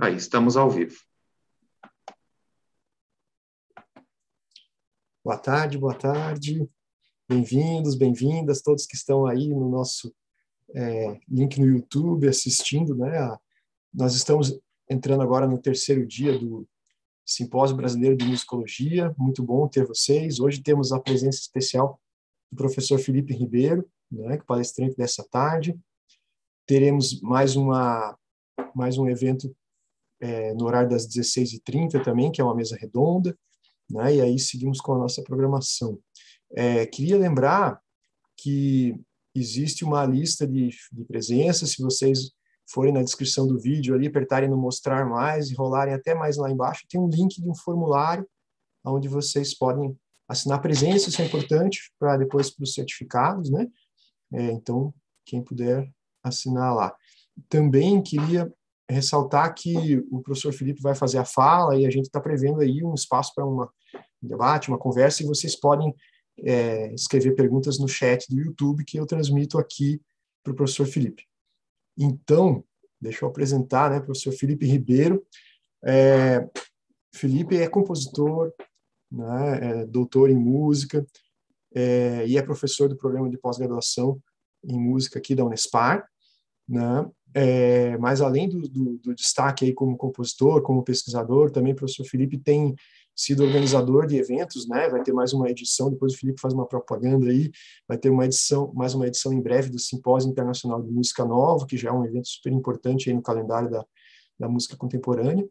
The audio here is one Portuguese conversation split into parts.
Aí, estamos ao vivo. Boa tarde, boa tarde. Bem-vindos, bem-vindas, todos que estão aí no nosso é, link no YouTube assistindo, né? nós estamos entrando agora no terceiro dia do Simpósio Brasileiro de Musicologia. Muito bom ter vocês. Hoje temos a presença especial do professor Felipe Ribeiro, né, que é palestrante dessa tarde. Teremos mais uma mais um evento é, no horário das 16h30 também, que é uma mesa redonda, né? e aí seguimos com a nossa programação. É, queria lembrar que existe uma lista de, de presenças, se vocês forem na descrição do vídeo ali, apertarem no mostrar mais e rolarem até mais lá embaixo, tem um link de um formulário onde vocês podem assinar presença, isso é importante para depois para os certificados, né? É, então, quem puder assinar lá. Também queria ressaltar que o professor Felipe vai fazer a fala e a gente está prevendo aí um espaço para um debate, uma conversa, e vocês podem é, escrever perguntas no chat do YouTube que eu transmito aqui para o professor Felipe. Então, deixa eu apresentar, né, professor Felipe Ribeiro. É, Felipe é compositor, né, é doutor em música é, e é professor do programa de pós-graduação em música aqui da Unespar. Né, é, mas além do, do, do, destaque aí como compositor, como pesquisador, também o professor Felipe tem sido organizador de eventos, né? Vai ter mais uma edição, depois o Felipe faz uma propaganda aí, vai ter uma edição, mais uma edição em breve do Simpósio Internacional de Música Nova, que já é um evento super importante aí no calendário da, da música contemporânea,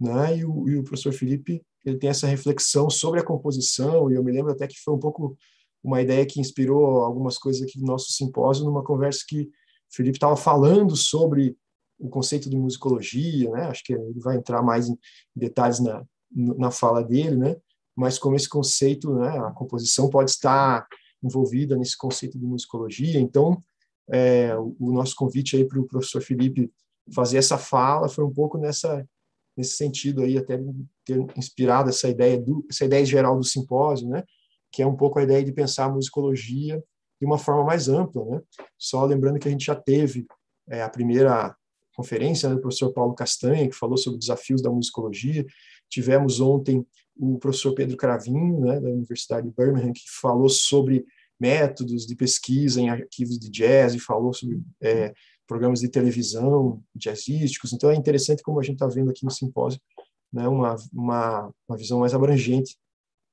né? E o, e o professor Felipe, ele tem essa reflexão sobre a composição, e eu me lembro até que foi um pouco uma ideia que inspirou algumas coisas aqui do nosso simpósio, numa conversa que o Felipe estava falando sobre o conceito de musicologia, né? Acho que ele vai entrar mais em detalhes na, na fala dele, né? Mas como esse conceito, né? A composição pode estar envolvida nesse conceito de musicologia. Então, é, o nosso convite aí para o professor Felipe fazer essa fala foi um pouco nessa nesse sentido aí até ter inspirado essa ideia do essa ideia geral do simpósio, né? Que é um pouco a ideia de pensar a musicologia de uma forma mais ampla. Né? Só lembrando que a gente já teve é, a primeira conferência né, do professor Paulo Castanha, que falou sobre desafios da musicologia. Tivemos ontem o professor Pedro Cravinho, né, da Universidade de Birmingham, que falou sobre métodos de pesquisa em arquivos de jazz e falou sobre é, programas de televisão jazzísticos. Então é interessante como a gente está vendo aqui no simpósio né, uma, uma, uma visão mais abrangente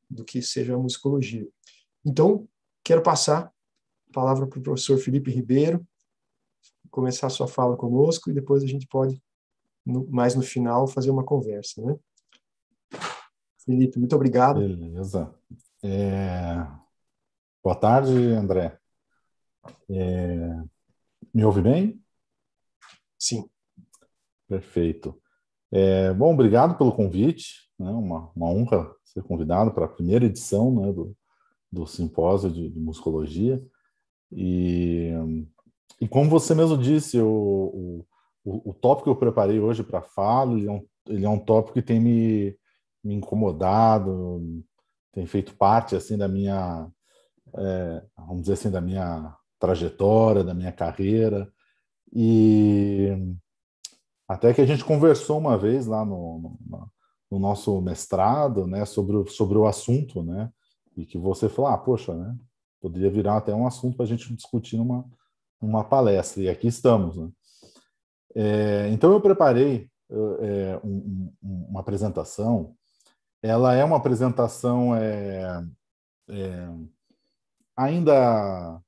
do que seja a musicologia. Então, quero passar palavra para o professor Felipe Ribeiro, começar a sua fala conosco e depois a gente pode, no, mais no final, fazer uma conversa. Né? Felipe, muito obrigado. Beleza. É... Boa tarde, André. É... Me ouve bem? Sim. Perfeito. É, bom, obrigado pelo convite. Né? Uma, uma honra ser convidado para a primeira edição né, do, do simpósio de, de musicologia. E, e como você mesmo disse, o, o, o tópico que eu preparei hoje para falo, ele é, um, ele é um tópico que tem me, me incomodado, tem feito parte assim da minha, é, vamos dizer assim, da minha trajetória, da minha carreira. E até que a gente conversou uma vez lá no, no, no nosso mestrado, né, sobre o, sobre o assunto, né, e que você falou, ah, poxa, né, Poderia virar até um assunto para a gente discutir numa, numa palestra, e aqui estamos. Né? É, então, eu preparei é, um, um, uma apresentação. Ela é uma apresentação é, é, ainda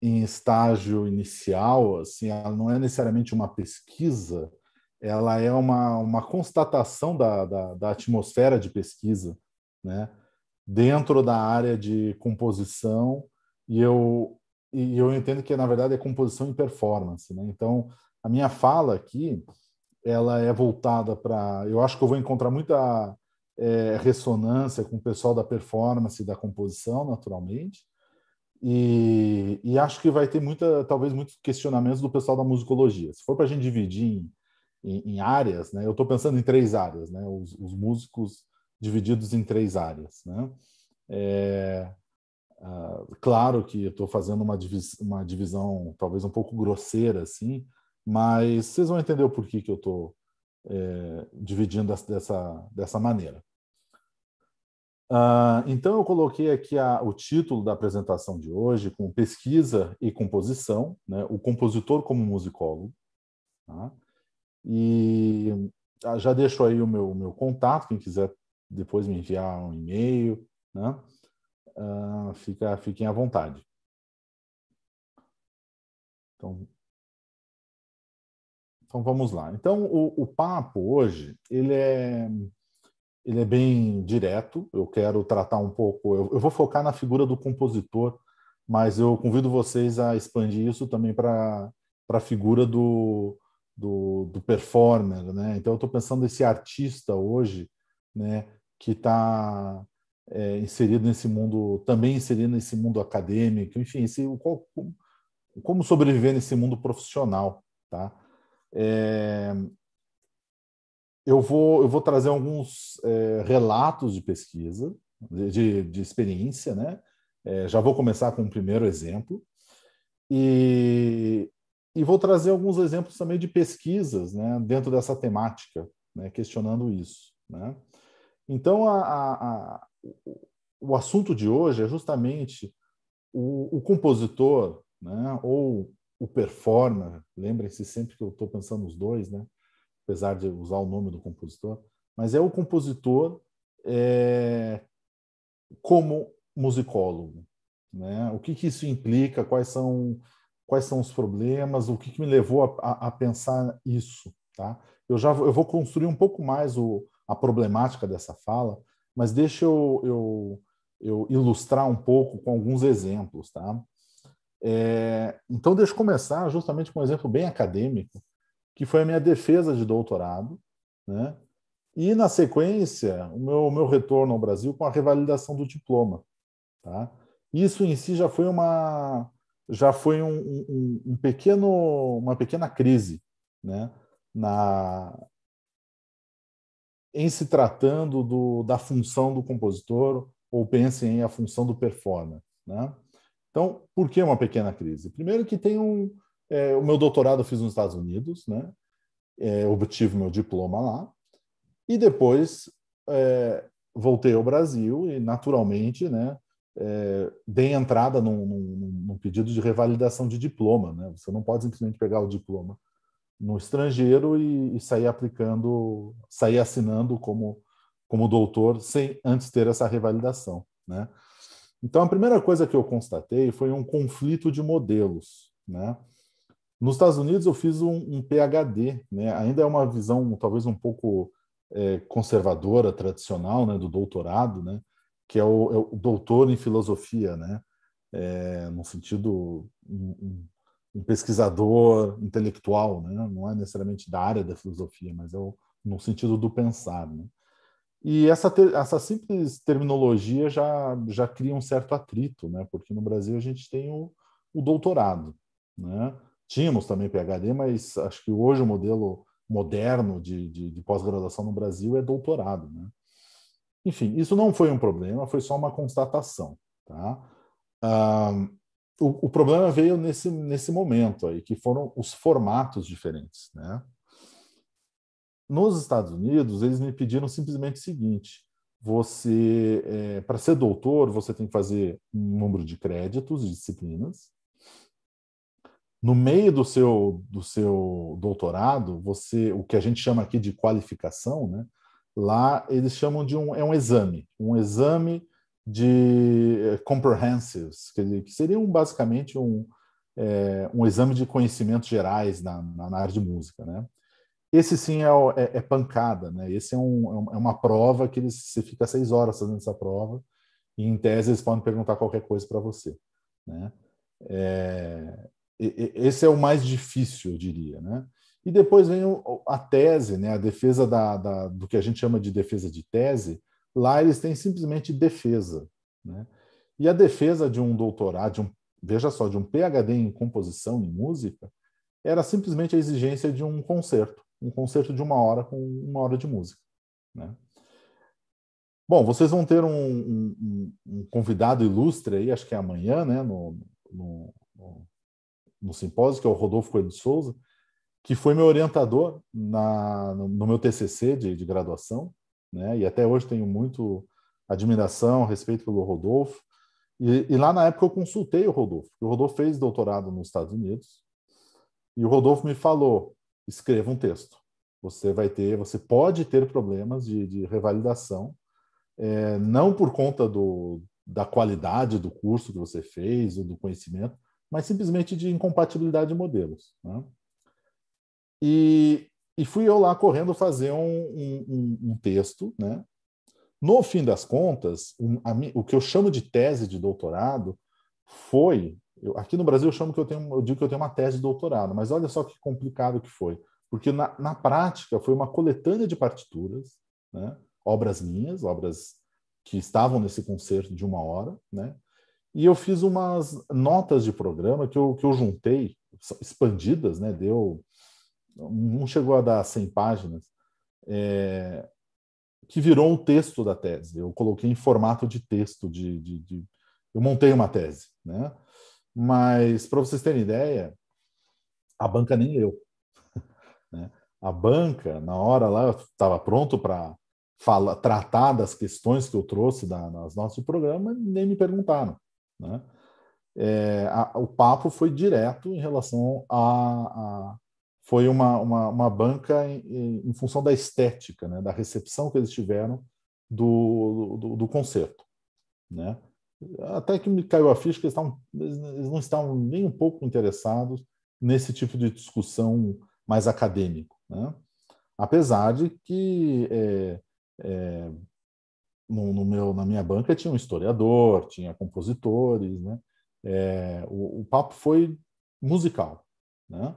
em estágio inicial, assim, ela não é necessariamente uma pesquisa, ela é uma, uma constatação da, da, da atmosfera de pesquisa, né? dentro da área de composição e eu e eu entendo que na verdade é composição e performance, né? Então a minha fala aqui ela é voltada para, eu acho que eu vou encontrar muita é, ressonância com o pessoal da performance e da composição, naturalmente, e, e, acho que vai ter muita, talvez muitos questionamentos do pessoal da musicologia. Se for para a gente dividir em, em, em áreas, né? Eu estou pensando em três áreas, né? Os, os músicos divididos em três áreas. Né? É, uh, claro que eu estou fazendo uma, divis uma, divisão talvez um pouco grosseira, assim, mas vocês vão entender o porquê que eu estou é, dividindo dessa, dessa maneira. Uh, então, eu coloquei aqui a, o título da apresentação de hoje com pesquisa e composição, né? o compositor como musicólogo. Tá? E já deixo aí o meu, meu contato, quem quiser depois me enviar um e-mail, né? Uh, fica, fiquem à vontade. Então, então vamos lá. Então o, o, papo hoje ele é ele é bem direto. Eu quero tratar um pouco. Eu, eu vou focar na figura do compositor, mas eu convido vocês a expandir isso também para para a figura do, do, do performer, né? Então eu estou pensando esse artista hoje, né? que está é, inserido nesse mundo, também inserido nesse mundo acadêmico, enfim, esse, como sobreviver nesse mundo profissional, tá? É, eu vou eu vou trazer alguns é, relatos de pesquisa, de, de experiência, né? É, já vou começar com o primeiro exemplo e e vou trazer alguns exemplos também de pesquisas, né, dentro dessa temática, né, questionando isso, né? Então, a, a, o assunto de hoje é justamente o, o compositor, né, ou o performer, lembrem-se sempre que eu estou pensando nos dois, né, apesar de usar o nome do compositor, mas é o compositor é, como musicólogo. Né? O que, que, isso implica, quais são, quais são os problemas, o que, que me levou a, a, a pensar isso. Tá? Eu já eu vou construir um pouco mais o, a problemática dessa fala, mas deixa eu, eu, eu ilustrar um pouco com alguns exemplos. Tá? É, então, deixa eu começar justamente com um exemplo bem acadêmico, que foi a minha defesa de doutorado, né? e, na sequência, o meu, meu retorno ao Brasil com a revalidação do diploma. Tá? Isso em si já foi uma já foi um, um, um pequeno uma pequena crise né? na, em se tratando do, da função do compositor ou pensem em a função do performer. Né? Então, por que uma pequena crise? Primeiro que tem um... É, o meu doutorado eu fiz nos Estados Unidos, né? É, obtive meu diploma lá, e depois é, voltei ao Brasil e, naturalmente, né, é, dei entrada num, num, num, pedido de revalidação de diploma. Né? Você não pode simplesmente pegar o diploma no estrangeiro e, e sair aplicando, sair assinando como, como doutor sem antes ter essa revalidação. Né? Então, a primeira coisa que eu constatei foi um conflito de modelos. Né? Nos Estados Unidos, eu fiz um, um PhD, né? ainda é uma visão talvez um pouco é, conservadora, tradicional, né? do doutorado, né? que é o, é o doutor em filosofia, né? É, no sentido um, um um pesquisador intelectual, né? não é necessariamente da área da filosofia, mas é o, no sentido do pensar. Né? E essa, ter, essa simples terminologia já, já cria um certo atrito, né? porque no Brasil a gente tem o, o doutorado. Né? Tínhamos também PHD, mas acho que hoje o modelo moderno de, de, de pós-graduação no Brasil é doutorado. Né? Enfim, isso não foi um problema, foi só uma constatação. Tá? o, o, problema veio nesse, nesse momento aí, que foram os formatos diferentes, né? Nos Estados Unidos, eles me pediram simplesmente o seguinte: você, é, para ser doutor, você tem que fazer um número de créditos, de disciplinas. No meio do seu, do seu doutorado, você, o que a gente chama aqui de qualificação, né? Lá eles chamam de um, é um exame, um exame de eh, comprehensives, que, que seriam basicamente um, é, um exame de conhecimentos gerais na, na, na, área de música, né? Esse sim é, é, é pancada, né? Esse é é um, é, uma prova que eles, você fica seis horas fazendo essa prova e em tese eles podem perguntar qualquer coisa para você, né? É, esse é o mais difícil, eu diria, né? E depois vem a tese, né? A defesa da, da do que a gente chama de defesa de tese, Lá eles têm simplesmente defesa. Né? E a defesa de um doutorado, de um, veja só, de um PhD em composição, e música, era simplesmente a exigência de um concerto, um concerto de uma hora com uma hora de música. Né? Bom, vocês vão ter um, um, um, convidado ilustre aí, acho que é amanhã, né, no, no, no, no simpósio, que é o Rodolfo Coelho de Souza, que foi meu orientador na, no, meu TCC de, de graduação né? E até hoje tenho muito admiração, respeito pelo Rodolfo. E, e lá na época eu consultei o Rodolfo. O Rodolfo fez doutorado nos Estados Unidos e o Rodolfo me falou: escreva um texto. Você vai ter, você pode ter problemas de, de revalidação, é, não por conta do, da qualidade do curso que você fez ou do conhecimento, mas simplesmente de incompatibilidade de modelos. Né? E e fui eu lá correndo fazer um, um, um texto, né? No fim das contas, um, a, o que eu chamo de tese de doutorado foi, eu, aqui no Brasil eu chamo que eu tenho, eu digo que eu tenho uma tese de doutorado, mas olha só que complicado que foi, porque na, na prática foi uma coletânea de partituras, né? Obras minhas, obras que estavam nesse concerto de uma hora, né? E eu fiz umas notas de programa que eu, que eu juntei, expandidas, né? Deu não chegou a dar 100 páginas, é, que virou um texto da tese. Eu coloquei em formato de texto, de, de, de eu montei uma tese. Né? Mas, para vocês terem ideia, a banca nem leu. Né? A banca, na hora lá, estava pronto para tratar das questões que eu trouxe da, nas notas programa, nem me perguntaram. Né? É, a, o papo foi direto em relação à a foi uma, uma, uma banca em, em, função da estética, né, da recepção que eles tiveram do, do, do concerto. Né? Até que me caiu a ficha que eles, estavam, eles não estavam nem um pouco interessados nesse tipo de discussão mais acadêmico. Né? Apesar de que é, é, no, no, meu, na minha banca tinha um historiador, tinha compositores, né? É, o, o papo foi musical. Né?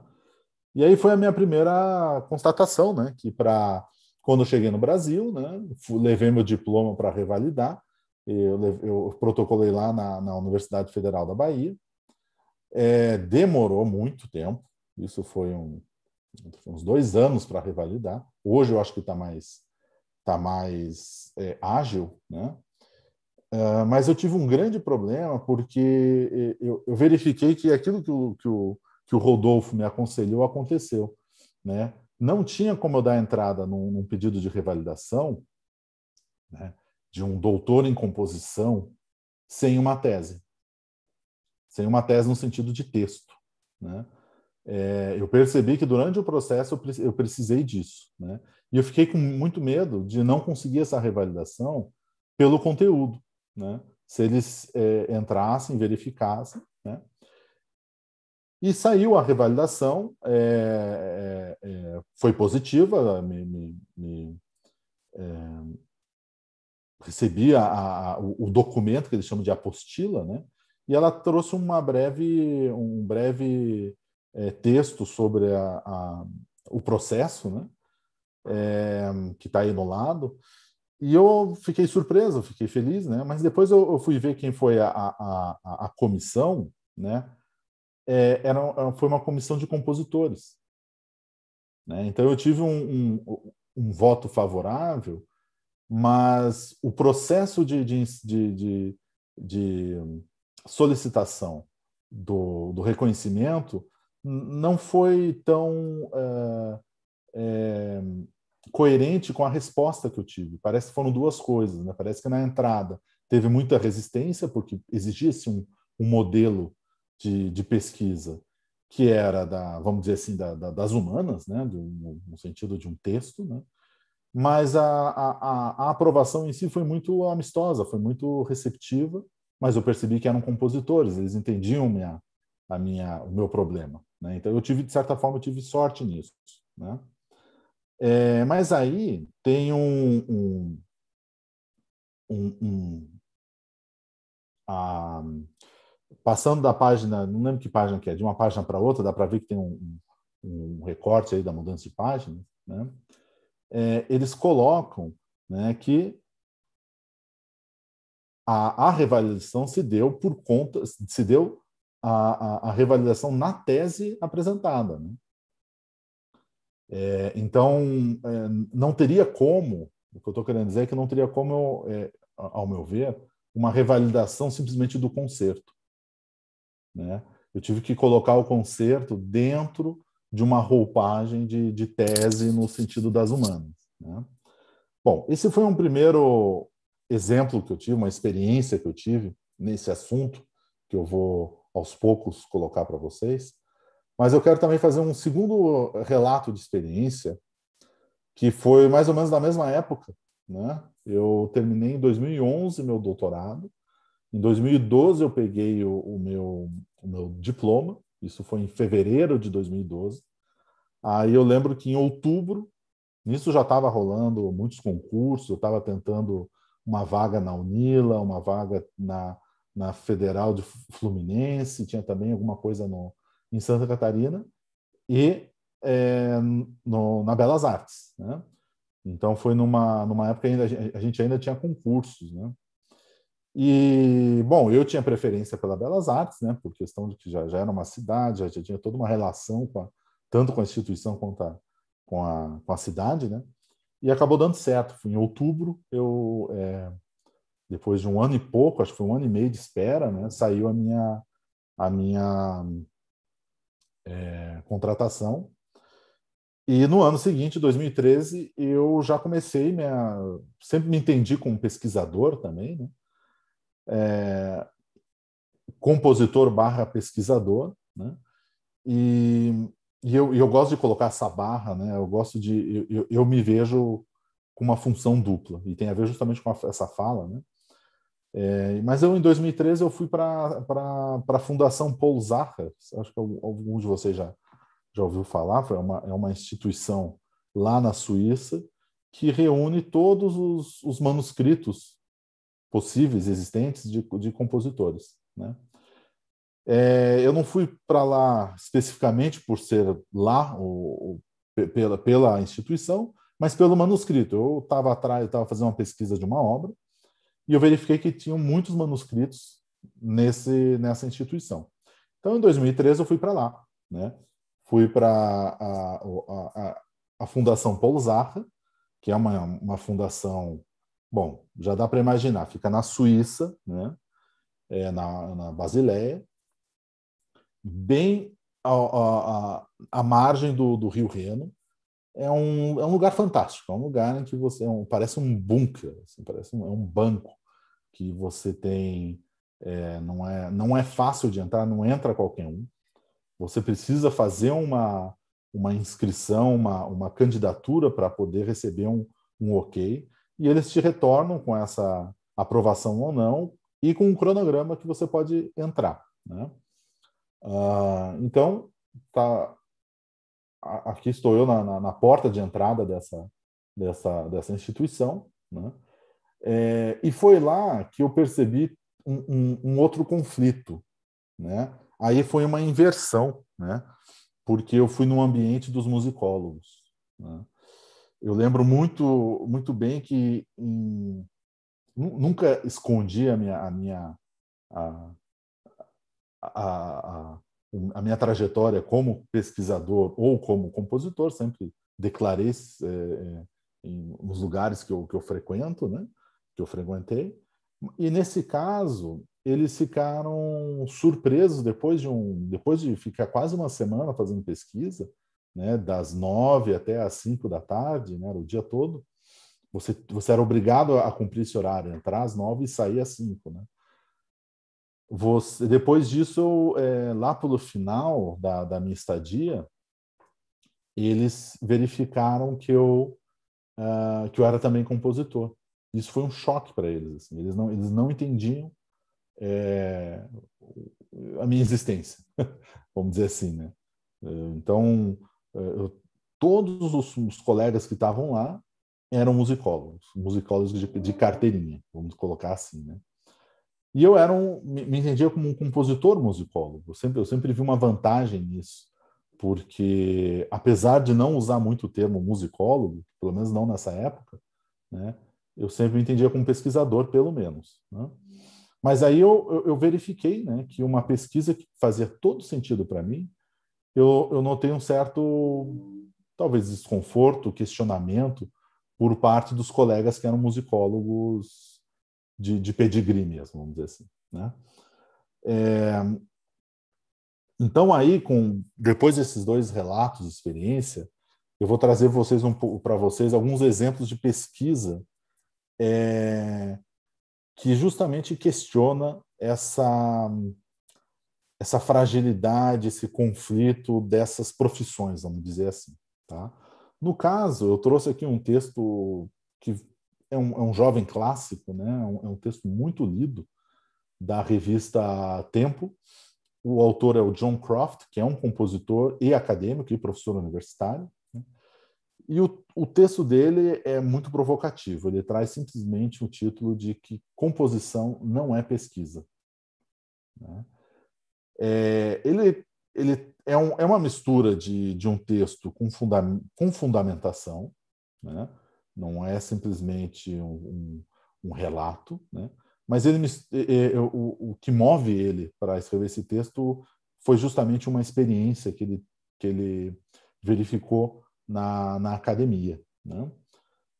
E aí foi a minha primeira constatação, né? Que para quando eu cheguei no Brasil, né? Levei meu diploma para revalidar. Eu, eu, protocolei lá na, na, Universidade Federal da Bahia. É, demorou muito tempo. Isso foi um, uns dois anos para revalidar. Hoje eu acho que está mais está mais é, ágil, né? Uh, mas eu tive um grande problema porque é, eu, eu verifiquei que aquilo que o, que o que o Rodolfo me aconselhou aconteceu. Né? Não tinha como eu dar entrada num, num pedido de revalidação né, de um doutor em composição sem uma tese. Sem uma tese no sentido de texto. Né? É, eu percebi que durante o processo eu, precisei disso. Né? E eu fiquei com muito medo de não conseguir essa revalidação pelo conteúdo. Né? Se eles é, entrassem, verificassem, né? E saiu a revalidação, é, é, é foi positiva, me, me, me é, recebi a, a, o documento que eles chamam de apostila, né? e ela trouxe uma breve, um breve é, texto sobre a, a, o processo, né? É, que está aí no lado. E eu fiquei surpreso, fiquei feliz, né? Mas depois eu, eu fui ver quem foi a, a, comissão, né? é, era, é, foi uma comissão de compositores. Né? Então eu tive um, um, um, voto favorável, mas o processo de, de, de, de solicitação do, do, reconhecimento não foi tão é, é, coerente com a resposta que eu tive. Parece que foram duas coisas. Né? Parece que na entrada teve muita resistência, porque exigia-se um, um modelo de, de pesquisa que era da, vamos dizer assim, da, da, das humanas, né, no sentido de um texto, né, mas a, a, a, aprovação em si foi muito amistosa, foi muito receptiva, mas eu percebi que eram compositores, eles entendiam minha, a minha, o meu problema, né, então eu tive de certa forma eu tive sorte nisso, né. É, mas aí tem um, um, um, um a, passando da página, não lembro que página que é, de uma página para outra, dá para ver que tem um, um, recorte aí da mudança de página, né? é, eles colocam né, que a, a, revalidação se deu por conta, se deu a, a, a revalidação na tese apresentada. Né? É, então, é, não teria como, o que eu estou querendo dizer é que não teria como, eu, é, ao meu ver, uma revalidação simplesmente do conserto. Né? Eu tive que colocar o concerto dentro de uma roupagem de, de tese no sentido das humanas. Né? Bom, esse foi um primeiro exemplo que eu tive, uma experiência que eu tive nesse assunto, que eu vou aos poucos colocar para vocês. Mas eu quero também fazer um segundo relato de experiência, que foi mais ou menos da mesma época. Né? Eu terminei em 2011 meu doutorado, em 2012 eu peguei o, o, meu, o meu diploma, isso foi em fevereiro de 2012. Aí eu lembro que em outubro, nisso já estava rolando muitos concursos, eu estava tentando uma vaga na Unila, uma vaga na, na Federal de Fluminense, tinha também alguma coisa no, em Santa Catarina e é, no, na Belas Artes. Né? Então foi numa, numa época ainda a gente ainda tinha concursos, né? E, bom, eu tinha preferência pela Belas Artes, né, por questão de que já, já era uma cidade, já, tinha toda uma relação com a, tanto com a instituição quanto a, com, a, com a cidade, né? E acabou dando certo. Em outubro, eu, é, depois de um ano e pouco, acho que foi um ano e meio de espera, né, saiu a minha, a minha é, contratação. E no ano seguinte, 2013, eu já comecei minha. Sempre me entendi como pesquisador também, né? é, compositor barra pesquisador, né? E, e eu, eu, gosto de colocar essa barra, né? Eu gosto de, eu, eu, me vejo com uma função dupla e tem a ver justamente com a, essa fala, né? É, mas eu em 2013 eu fui para para a Fundação Paul acho que algum de vocês já já ouviu falar, é uma, é uma instituição lá na Suíça que reúne todos os, os manuscritos possíveis existentes de, de compositores. Né? É, eu não fui para lá especificamente por ser lá ou, ou, pela, pela instituição, mas pelo manuscrito. Eu estava atrás, estava fazendo uma pesquisa de uma obra e eu verifiquei que tinham muitos manuscritos nesse nessa instituição. Então, em 2013 eu fui para lá, né? Fui para a, a, a, a, Fundação Paulo Zarra, que é uma, uma fundação Bom, já dá para imaginar, fica na Suíça, né? É, na, na Basileia, bem à margem do, do, Rio Reno. É um, é um lugar fantástico, é um lugar em que você é um, parece um bunker, assim, parece um, é um banco que você tem é, não é não é fácil de entrar, não entra qualquer um. Você precisa fazer uma uma inscrição, uma, uma candidatura para poder receber um, um ok e eles te retornam com essa aprovação ou não e com um cronograma que você pode entrar. Né? Ah, então, tá, aqui estou eu na, na, na, porta de entrada dessa, dessa, dessa instituição, né? É, e foi lá que eu percebi um, um, um, outro conflito, né? Aí foi uma inversão, né? Porque eu fui no ambiente dos musicólogos, né? Eu lembro muito, muito bem que em, nunca escondi a minha, a minha, a, a, a, minha trajetória como pesquisador ou como compositor, sempre declarei é, é, em, nos lugares que eu, que eu frequento, né? que eu frequentei. E nesse caso, eles ficaram surpresos depois de um, depois de ficar quase uma semana fazendo pesquisa, né, das nove até às cinco da tarde, né, o dia todo, você, você era obrigado a cumprir esse horário, entrar às nove e sair às cinco, né? Você, depois disso, é, lá pelo final da, da minha estadia, eles verificaram que eu uh, que eu era também compositor. Isso foi um choque para eles. Assim. Eles não eles não entendiam é, a minha existência, vamos dizer assim, né? Então eh, todos os, os colegas que estavam lá eram musicólogos, musicólogos de, de, carteirinha, vamos colocar assim, né? E eu era um, me entendia como um compositor musicólogo. Eu sempre, eu sempre vi uma vantagem nisso, porque apesar de não usar muito o termo musicólogo, pelo menos não nessa época, né? Eu sempre me entendia como pesquisador, pelo menos. Né? Mas aí eu, eu, eu verifiquei, né, que uma pesquisa que fazia todo sentido para mim eu, eu notei um certo, talvez, desconforto, questionamento por parte dos colegas que eram musicólogos de, de pedigree mesmo, vamos dizer assim. Né? É, então aí, com depois desses dois relatos de experiência, eu vou trazer vocês um, para vocês alguns exemplos de pesquisa é, que justamente questiona essa essa fragilidade, esse conflito dessas profissões, vamos dizer assim. Tá? No caso, eu trouxe aqui um texto que é um, é um jovem clássico, né? é um é texto muito lido da revista Tempo. O autor é o John Croft, que é um compositor e acadêmico e professor universitário. Né? E o, o, texto dele é muito provocativo. Ele traz simplesmente o título de que composição não é pesquisa. Né? é, ele, ele é, um, é uma mistura de, de um texto com, funda com fundamentação, né? não é simplesmente um, um, um relato, né? mas ele, o, o que move ele para escrever esse texto foi justamente uma experiência que ele, que ele verificou na, na academia. Né?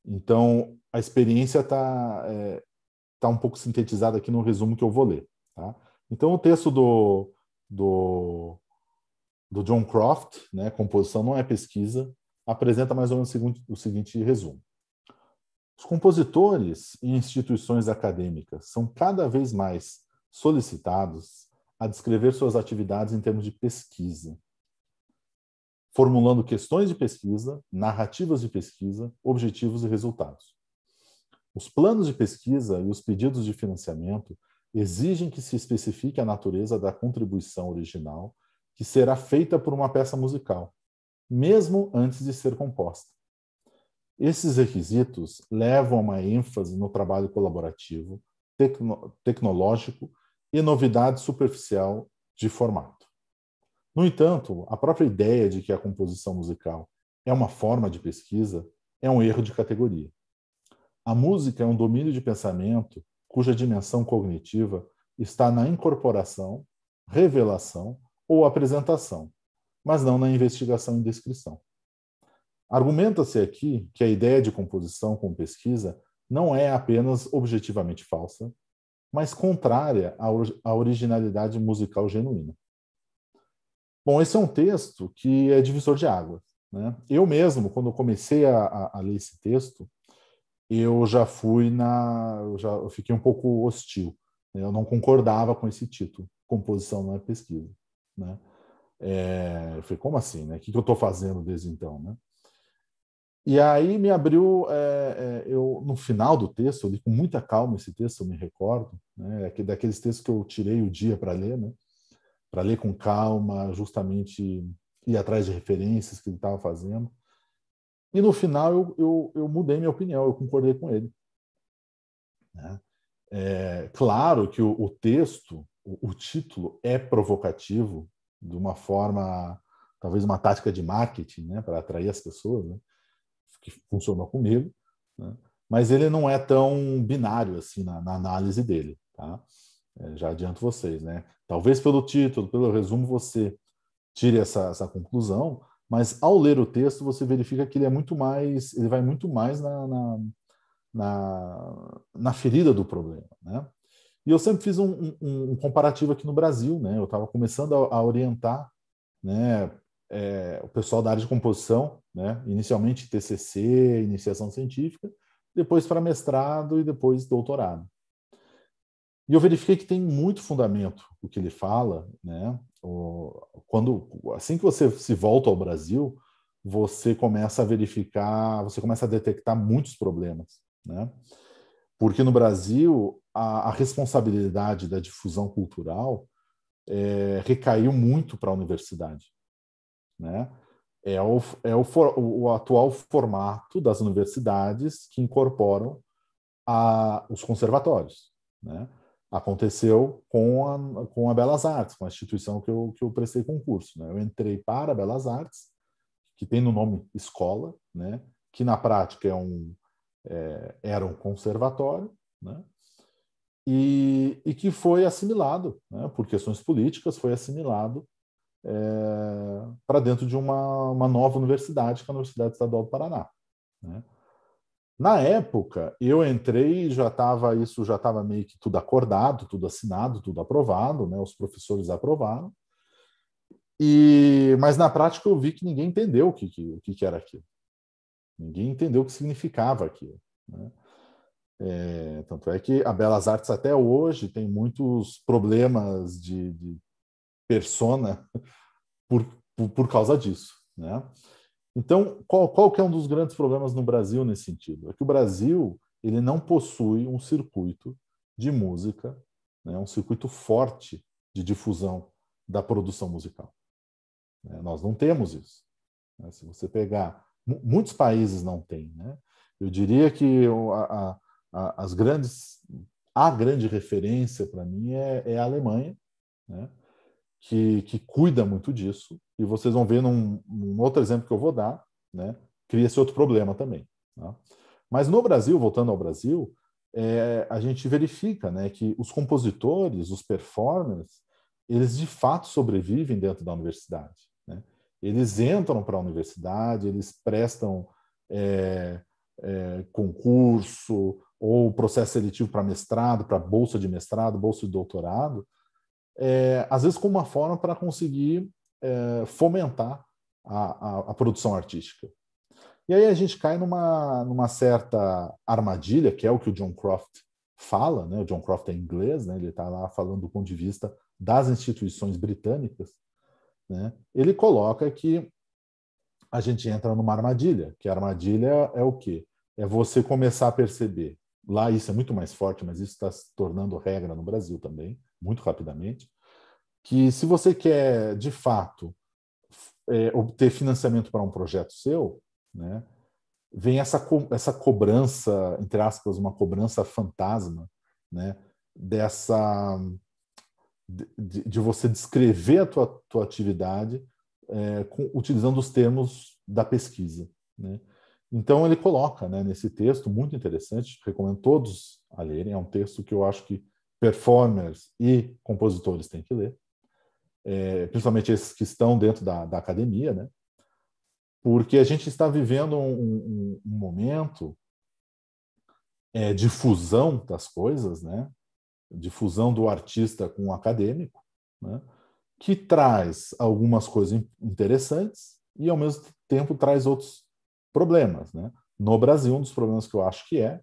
Então, a experiência está é, tá um pouco sintetizada aqui no resumo que eu vou ler. Tá? Então, o texto do, do, do John Croft, né, Composição não é pesquisa, apresenta mais ou menos o seguinte, o seguinte resumo. Os compositores e instituições acadêmicas são cada vez mais solicitados a descrever suas atividades em termos de pesquisa, formulando questões de pesquisa, narrativas de pesquisa, objetivos e resultados. Os planos de pesquisa e os pedidos de financiamento exigem que se especifique a natureza da contribuição original que será feita por uma peça musical, mesmo antes de ser composta. Esses requisitos levam a uma ênfase no trabalho colaborativo, tecno tecnológico e novidade superficial de formato. No entanto, a própria ideia de que a composição musical é uma forma de pesquisa é um erro de categoria. A música é um domínio de pensamento cuja dimensão cognitiva está na incorporação, revelação ou apresentação, mas não na investigação e descrição. Argumenta-se aqui que a ideia de composição com pesquisa não é apenas objetivamente falsa, mas contrária à originalidade musical genuína. Bom, esse é um texto que é divisor de águas. Né? Eu mesmo, quando comecei a, a, a ler esse texto, eu já fui na. Eu já eu fiquei um pouco hostil. Né? Eu não concordava com esse título, Composição não é pesquisa. Né? É, eu falei, como assim? Né? O que, que eu estou fazendo desde então? Né? E aí me abriu, é, é, eu no final do texto, eu li com muita calma esse texto, eu me recordo, né, é daqueles textos que eu tirei o dia para ler, né, para ler com calma, justamente ir atrás de referências que ele estava fazendo. E no final eu, eu, eu mudei minha opinião, eu concordei com ele. Né? É, claro que o, o texto, o, o, título é provocativo de uma forma, talvez uma tática de marketing, né, para atrair as pessoas, né, que funcionou comigo, né, mas ele não é tão binário assim na, na análise dele, tá? É, já adianto vocês, né? Talvez pelo título, pelo resumo, você tire essa, essa conclusão, mas ao ler o texto você verifica que ele é muito mais, ele vai muito mais na, na, na, na ferida do problema, né? E eu sempre fiz um, um, um comparativo aqui no Brasil, né? Eu estava começando a, a, orientar, né? É, o pessoal da área de composição, né? Inicialmente TCC, iniciação científica, depois para mestrado e depois doutorado. E eu verifiquei que tem muito fundamento o que ele fala, né? Então, quando, assim que você se volta ao Brasil, você começa a verificar, você começa a detectar muitos problemas, né? Porque no Brasil a, a responsabilidade da difusão cultural é, recaiu muito para a universidade, né? É, o, é o, for, o, atual formato das universidades que incorporam a, os conservatórios, né? aconteceu com a, com a Belas Artes, com a instituição que eu, que eu prestei concurso. Né? Eu entrei para a Belas Artes, que tem no nome escola, né? que na prática é um, é, era um conservatório, né? e, e que foi assimilado, né? por questões políticas, foi assimilado é, para dentro de uma, uma nova universidade, que é a Universidade Estadual do Paraná. Né? Na época, eu entrei e já estava isso já estava meio que tudo acordado, tudo assinado, tudo aprovado, né? Os professores aprovaram. E mas na prática eu vi que ninguém entendeu o que que, que era aquilo. Ninguém entendeu o que significava aquilo. Né? É, tanto é que a Belas Artes até hoje tem muitos problemas de, de persona por, por, por causa disso, né? Então, qual, qual que é um dos grandes problemas no Brasil nesse sentido? É que o Brasil ele não possui um circuito de música, né, um circuito forte de difusão da produção musical. É, nós não temos isso. É, se você pegar, muitos países não têm. Né? Eu diria que a, a, as grandes, a grande referência para mim é, é, a Alemanha, né? que, que cuida muito disso, e vocês vão ver num, num outro exemplo que eu vou dar, né, cria-se outro problema também. Tá? Mas no Brasil, voltando ao Brasil, é, a gente verifica né, que os compositores, os performers, eles de fato sobrevivem dentro da universidade. Né? Eles entram para a universidade, eles prestam é, é, concurso ou processo seletivo para mestrado, para bolsa de mestrado, bolsa de doutorado, é, às vezes como uma forma para conseguir é, fomentar a, a, a, produção artística. E aí a gente cai numa, numa certa armadilha, que é o que o John Croft fala, né? o John Croft é inglês, né? ele está lá falando do ponto de vista das instituições britânicas, né? ele coloca que a gente entra numa armadilha, que a armadilha é o quê? É você começar a perceber, lá isso é muito mais forte, mas isso está se tornando regra no Brasil também, muito rapidamente, que se você quer, de fato, é, obter financiamento para um projeto seu, né, vem essa, co essa cobrança, entre aspas, uma cobrança fantasma, né, dessa de, de você descrever a tua, tua atividade é, com, utilizando os termos da pesquisa. Né? Então ele coloca né, nesse texto muito interessante, recomendo todos a lerem, é um texto que eu acho que performers e compositores têm que ler, é, principalmente esses que estão dentro da, da, academia, né? porque a gente está vivendo um, um, um momento é, de fusão das coisas, né? de fusão do artista com o acadêmico, né? que traz algumas coisas interessantes e, ao mesmo tempo, traz outros problemas. Né? No Brasil, um dos problemas que eu acho que é,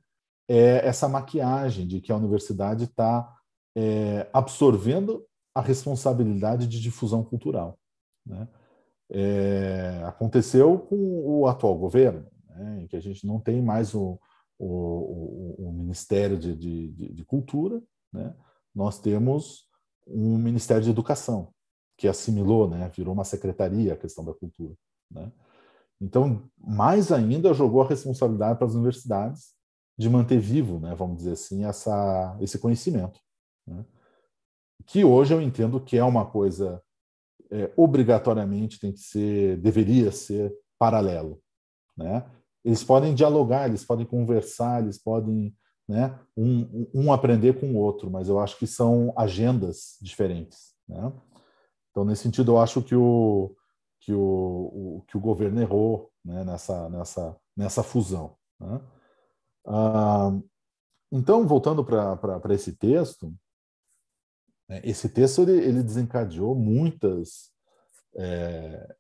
é essa maquiagem de que a universidade está é, absorvendo a responsabilidade de difusão cultural. Né? É, aconteceu com o atual governo, né, em que a gente não tem mais o, o, o, o Ministério de, de, de Cultura, né? nós temos um Ministério de Educação, que assimilou, né? virou uma secretaria a questão da cultura. Né? Então, mais ainda, jogou a responsabilidade para as universidades de manter vivo, né? vamos dizer assim, essa, esse conhecimento. Né? que hoje eu entendo que é uma coisa é, obrigatoriamente tem que ser, deveria ser paralelo, né? Eles podem dialogar, eles podem conversar, eles podem, né? Um, um aprender com o outro, mas eu acho que são agendas diferentes, né? Então nesse sentido eu acho que o que o, o que o governo errou né? nessa nessa nessa fusão. Né? Ah, então voltando para esse texto né? Esse texto ele, ele desencadeou muitas é,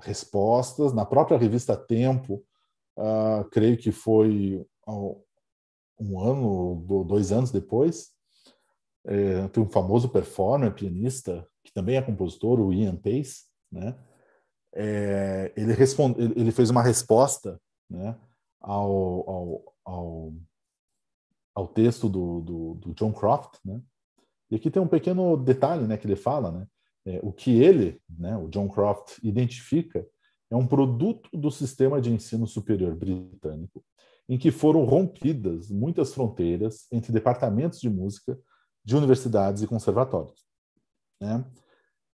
respostas. Na própria revista Tempo, uh, creio que foi um ano, dois anos depois, é, tem um famoso performer, pianista, que também é compositor, o Ian Pace, né? É, ele, responde, ele fez uma resposta né, ao, ao, ao, ao texto do, do, do John Croft, né? E aqui tem um pequeno detalhe né, que ele fala, né? É, o que ele, né, o John Croft, identifica é um produto do sistema de ensino superior britânico, em que foram rompidas muitas fronteiras entre departamentos de música de universidades e conservatórios. Né?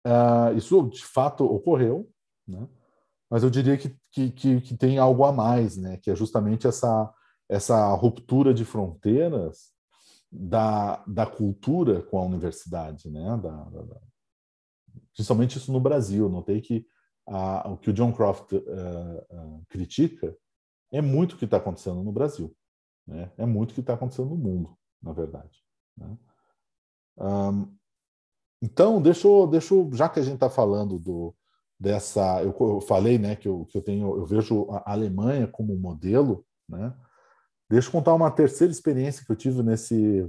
Ah, isso de fato ocorreu, né? mas eu diria que, que, que, tem algo a mais, né? que é justamente essa, essa ruptura de fronteiras da, da cultura com a universidade, né? Da, da, principalmente isso no Brasil. Notei que a, o que o John Croft uh, uh, critica é muito o que está acontecendo no Brasil, né? É muito o que está acontecendo no mundo, na verdade. Né? Um, então, deixa eu, deixa eu, já que a gente está falando do, dessa, eu, eu, falei, né, que eu, que eu tenho, eu vejo a Alemanha como modelo, né? Deixa eu contar uma terceira experiência que eu tive nesse,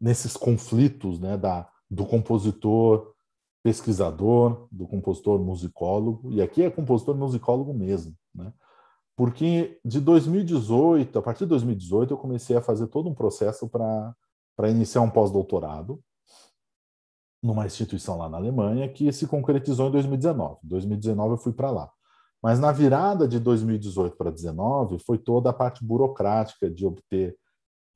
nesses conflitos né, da, do compositor pesquisador, do compositor musicólogo, e aqui é compositor musicólogo mesmo, né? porque de 2018, a partir de 2018, eu comecei a fazer todo um processo para iniciar um pós-doutorado numa instituição lá na Alemanha, que se concretizou em 2019. Em 2019 eu fui para lá. Mas na virada de 2018 para 2019, foi toda a parte burocrática de obter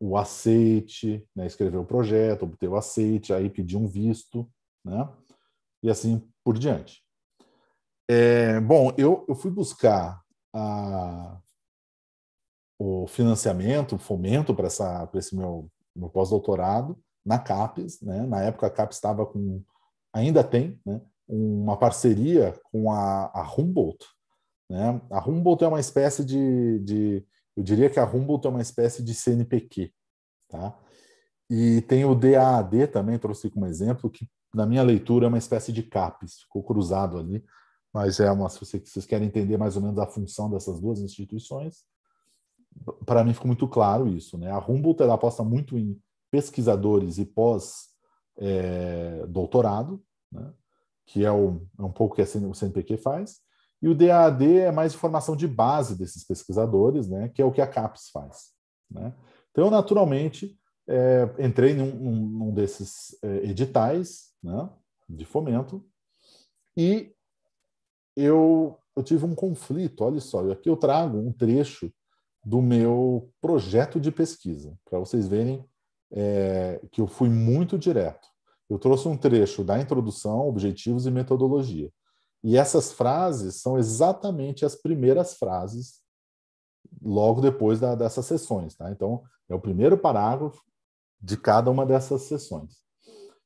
o aceite, né, escrever o projeto, obter o aceite, aí pedir um visto, né, e assim por diante. É, bom, eu, eu, fui buscar a, o financiamento, o fomento para esse meu, meu pós-doutorado na CAPES. Né, na época, a CAPES estava com, ainda tem, né, uma parceria com a, a Humboldt, né? A Humboldt é uma espécie de, de, eu diria que a Humboldt é uma espécie de CNPq, tá? E tem o DAAD também, trouxe como exemplo, que na minha leitura é uma espécie de CAPES, ficou cruzado ali, mas é uma, se vocês querem entender mais ou menos a função dessas duas instituições, para mim ficou muito claro isso, né? A Humboldt ela aposta muito em pesquisadores e pós-doutorado, eh, é, né? que é, o, é um pouco o que o CNPq faz, e o DAD é mais informação de base desses pesquisadores, né, que é o que a CAPES faz. Né? Então, naturalmente, é, entrei num, num desses é, editais né, de fomento e eu, eu tive um conflito. Olha só, aqui eu trago um trecho do meu projeto de pesquisa, para vocês verem é, que eu fui muito direto. Eu trouxe um trecho da introdução, objetivos e metodologia. E essas frases são exatamente as primeiras frases logo depois da, dessas sessões. Tá? Então, é o primeiro parágrafo de cada uma dessas sessões.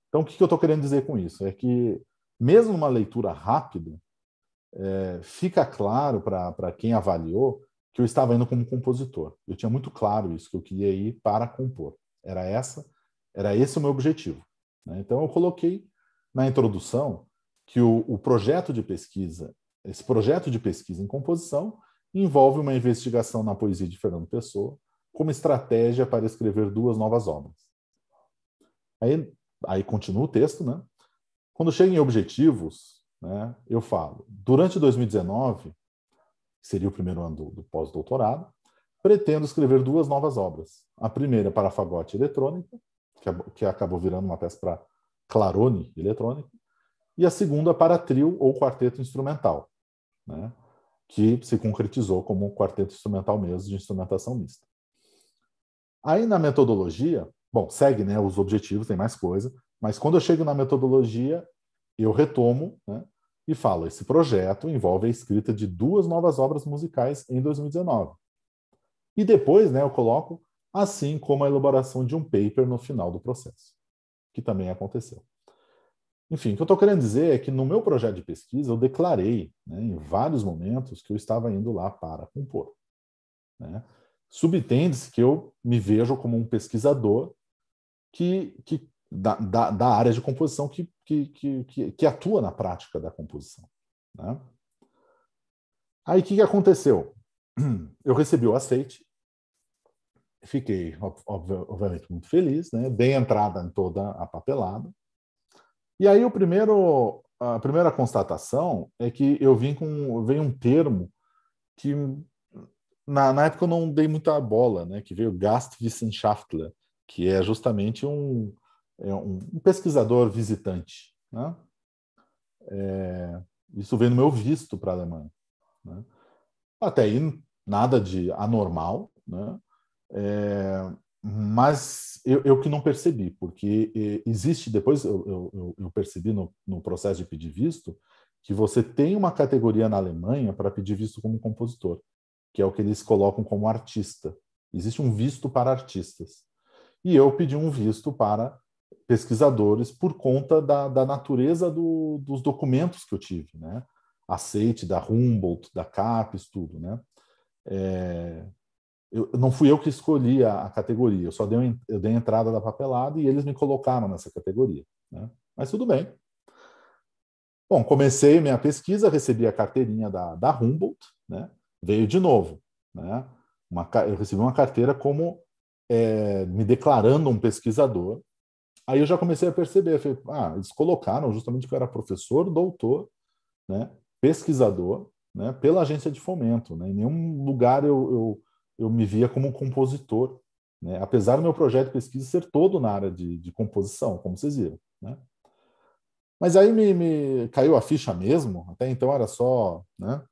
Então, o que, que eu estou querendo dizer com isso? É que, mesmo uma leitura rápida, é, fica claro para quem avaliou que eu estava indo como compositor. Eu tinha muito claro isso, que eu queria ir para compor. Era essa, era esse o meu objetivo. Né? Então, eu coloquei na introdução que o, o projeto de pesquisa, esse projeto de pesquisa em composição, envolve uma investigação na poesia de Fernando Pessoa como estratégia para escrever duas novas obras. Aí, aí continua o texto, né? Quando chego em objetivos, né, eu falo, durante 2019, que seria o primeiro ano do, do pós-doutorado, pretendo escrever duas novas obras. A primeira para fagote eletrônica, que, que acabou virando uma peça para clarone eletrônica, e a segunda para trio ou quarteto instrumental, né? que se concretizou como um quarteto instrumental mesmo de instrumentação mista. Aí na metodologia, bom, segue né, os objetivos, tem mais coisa, mas quando eu chego na metodologia, eu retomo né, e falo: esse projeto envolve a escrita de duas novas obras musicais em 2019. E depois né, eu coloco, assim como a elaboração de um paper no final do processo, que também aconteceu. Enfim, o que eu estou querendo dizer é que no meu projeto de pesquisa eu declarei, né, em vários momentos, que eu estava indo lá para compor. Né? Subentende-se que eu me vejo como um pesquisador que, que da, da, da área de composição que, que, que, que, atua na prática da composição. Né? Aí o que, que aconteceu? Eu recebi o aceite, fiquei, obviamente, muito feliz, né? dei entrada em toda a papelada, e aí o primeiro, a primeira constatação é que eu vim com veio um termo que na, na época eu não dei muita bola, né? Que veio Gastwissenschaftler, que é justamente um, é um, um, pesquisador visitante. Né? É, isso veio no meu visto para a Alemanha. Né? Até aí nada de anormal, né? É, mas eu, eu, que não percebi, porque existe, depois eu, eu, eu percebi no, no, processo de pedir visto, que você tem uma categoria na Alemanha para pedir visto como compositor, que é o que eles colocam como artista. Existe um visto para artistas. E eu pedi um visto para pesquisadores por conta da, da natureza do, dos documentos que eu tive, né? Aceite da Humboldt, da CAPES, tudo, né? É, eu, não fui eu que escolhi a, a categoria, eu só dei, eu dei a entrada da papelada e eles me colocaram nessa categoria. Né? Mas tudo bem. Bom, comecei minha pesquisa, recebi a carteirinha da, da Humboldt, né? veio de novo. Né? Uma, eu recebi uma carteira como é, me declarando um pesquisador. Aí eu já comecei a perceber, falei, ah, eles colocaram justamente que eu era professor, doutor, né? pesquisador, né? pela agência de fomento. Né? Em nenhum lugar eu, eu eu me via como um compositor, né? apesar do meu projeto de pesquisa ser todo na área de, de composição, como vocês viram. Né? Mas aí me, me, caiu a ficha mesmo, até então era só. Né?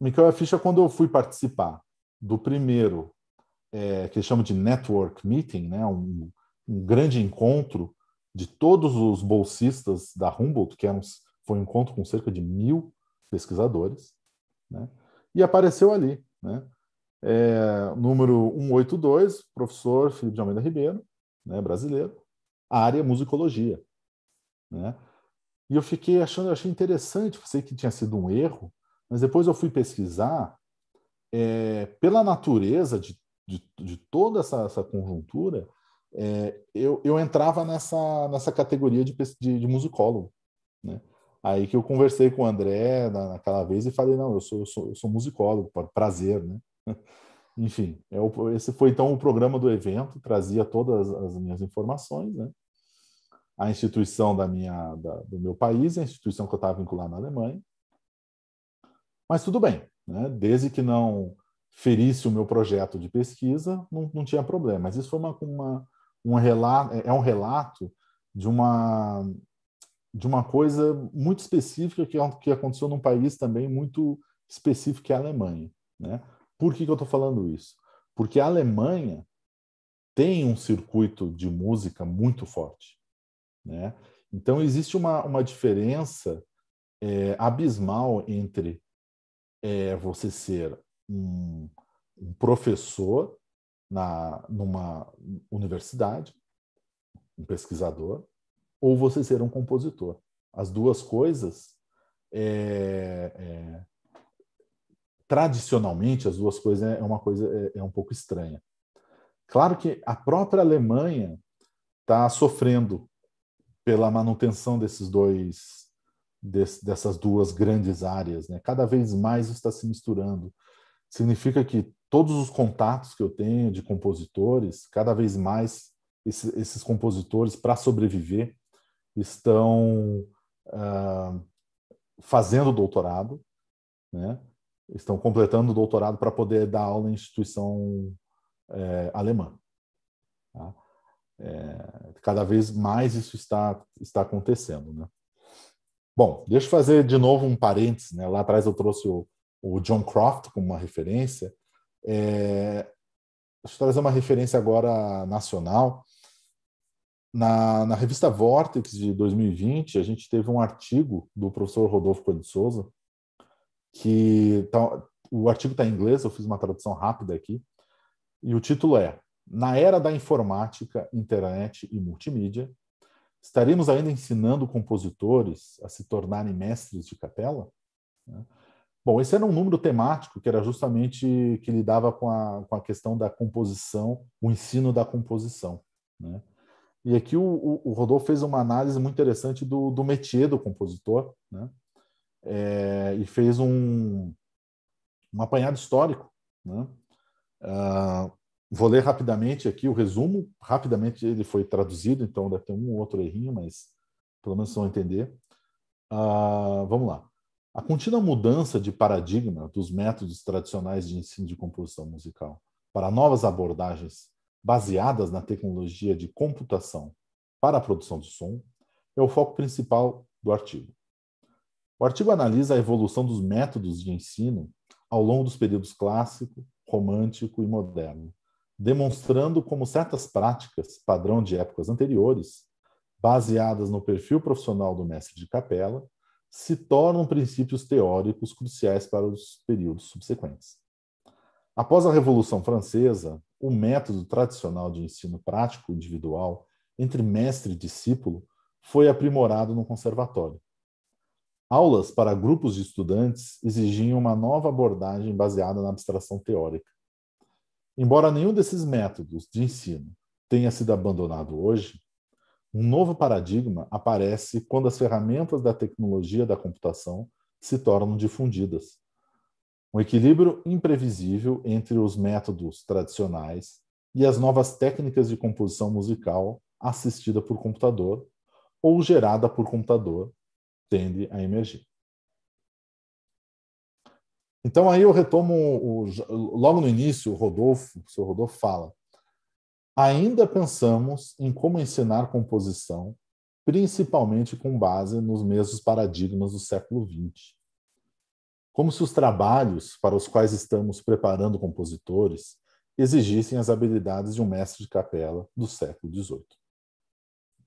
Me caiu a ficha quando eu fui participar do primeiro, é, que eles chamam de Network Meeting, né? um, um grande encontro de todos os bolsistas da Humboldt, que era um, foi um encontro com cerca de mil pesquisadores, né? e apareceu ali. Né? é, número 182, professor Felipe de Almeida Ribeiro, né, brasileiro, área musicologia. Né? E eu fiquei achando, eu achei interessante, sei que tinha sido um erro, mas depois eu fui pesquisar, é, pela natureza de, de, de toda essa, essa conjuntura, é, eu, eu, entrava nessa, nessa categoria de, de, de musicólogo. Né? Aí que eu conversei com o André na, naquela vez e falei, não, eu sou, eu sou, eu sou musicólogo, prazer, né? Enfim, é esse foi então o programa do evento, trazia todas as minhas informações, né? A instituição da minha, da, do meu país, a instituição que eu estava vinculada na Alemanha. Mas tudo bem, né? desde que não ferisse o meu projeto de pesquisa, não, não tinha problema. Mas isso foi uma, uma, um relato, é, é um relato de uma, de uma coisa muito específica que, que aconteceu num país também muito específico, que é a Alemanha. Né? Por que, que eu estou falando isso? Porque a Alemanha tem um circuito de música muito forte. Né? Então, existe uma, uma diferença é, abismal entre é, você ser um, um professor na, numa universidade, um pesquisador, ou você ser um compositor. As duas coisas é, é, tradicionalmente as duas coisas é, é uma coisa é, é um pouco estranha. Claro que a própria Alemanha está sofrendo pela manutenção desses dois desse, dessas duas grandes áreas, né? Cada vez mais está se misturando. Significa que todos os contatos que eu tenho de compositores, cada vez mais esses compositores para sobreviver estão ah, fazendo doutorado, né? estão completando o doutorado para poder dar aula em instituição é, alemã. Tá? É, cada vez mais isso está, está acontecendo. Né? Bom, deixa eu fazer de novo um parênteses. Né? Lá atrás eu trouxe o, o John Croft como uma referência. É, deixa eu trazer uma referência agora nacional. Na, na, revista Vortex de 2020, a gente teve um artigo do professor Rodolfo Coelho de Souza, que tá, o artigo está em inglês, eu fiz uma tradução rápida aqui, e o título é Na Era da Informática, Internet e Multimídia, estaremos ainda ensinando compositores a se tornarem mestres de capela? Né? Bom, esse era um número temático que era justamente que lidava com a, com a questão da composição, o ensino da composição. Né? E aqui o, o, Rodolfo fez uma análise muito interessante do, do métier do compositor, né? é, e fez um, um apanhado histórico. Né? Uh, vou ler rapidamente aqui o resumo, rapidamente ele foi traduzido, então deve ter um ou outro errinho, mas pelo menos vão entender. Uh, vamos lá. A contínua mudança de paradigma dos métodos tradicionais de ensino de composição musical para novas abordagens baseadas na tecnologia de computação para a produção de som é o foco principal do artigo. O artigo analisa a evolução dos métodos de ensino ao longo dos períodos clássico, romântico e moderno, demonstrando como certas práticas, padrão de épocas anteriores, baseadas no perfil profissional do mestre de capela, se tornam princípios teóricos cruciais para os períodos subsequentes. Após a Revolução Francesa, o método tradicional de ensino prático individual entre mestre e discípulo foi aprimorado no conservatório, Aulas para grupos de estudantes exigiam uma nova abordagem baseada na abstração teórica. Embora nenhum desses métodos de ensino tenha sido abandonado hoje, um novo paradigma aparece quando as ferramentas da tecnologia da computação se tornam difundidas. Um equilíbrio imprevisível entre os métodos tradicionais e as novas técnicas de composição musical assistida por computador ou gerada por computador tende a emergir. Então, aí eu retomo, o, logo no início, o Rodolfo, o senhor Rodolfo fala, ainda pensamos em como ensinar composição, principalmente com base nos mesmos paradigmas do século XX. Como se os trabalhos para os quais estamos preparando compositores exigissem as habilidades de um mestre de capela do século XVIII.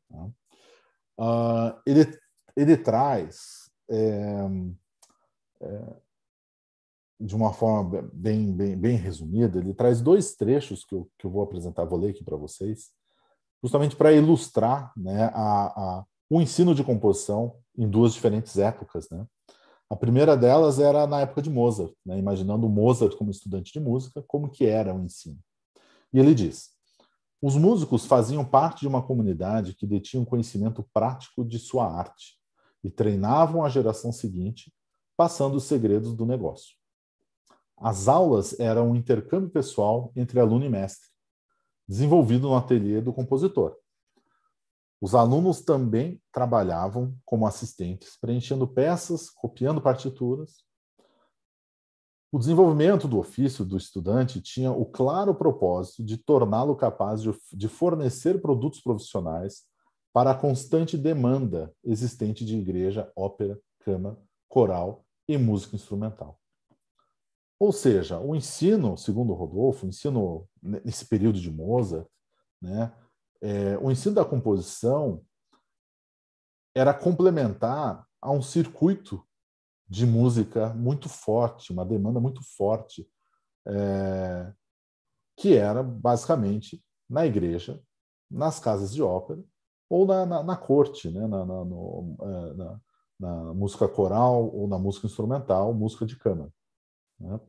Tá? Ah, ele ele traz é, é, de uma forma bem, bem, bem, resumida, ele traz dois trechos que eu, que eu vou apresentar, vou ler aqui para vocês, justamente para ilustrar né, a, a, o ensino de composição em duas diferentes épocas. Né? A primeira delas era na época de Mozart, né, imaginando Mozart como estudante de música, como que era o ensino. E ele diz, os músicos faziam parte de uma comunidade que detinha um conhecimento prático de sua arte e treinavam a geração seguinte, passando os segredos do negócio. As aulas eram um intercâmbio pessoal entre aluno e mestre, desenvolvido no ateliê do compositor. Os alunos também trabalhavam como assistentes, preenchendo peças, copiando partituras. O desenvolvimento do ofício do estudante tinha o claro propósito de torná-lo capaz de, fornecer produtos profissionais para a constante demanda existente de igreja, ópera, cama, coral e música instrumental. Ou seja, o ensino, segundo Rodolfo, o ensino nesse período de Mozart, né, é, o ensino da composição era complementar a um circuito de música muito forte, uma demanda muito forte, é, que era basicamente na igreja, nas casas de ópera ou na, na, na corte, né? Na, no, é, na, na, música coral ou na música instrumental, música de câmara. Né?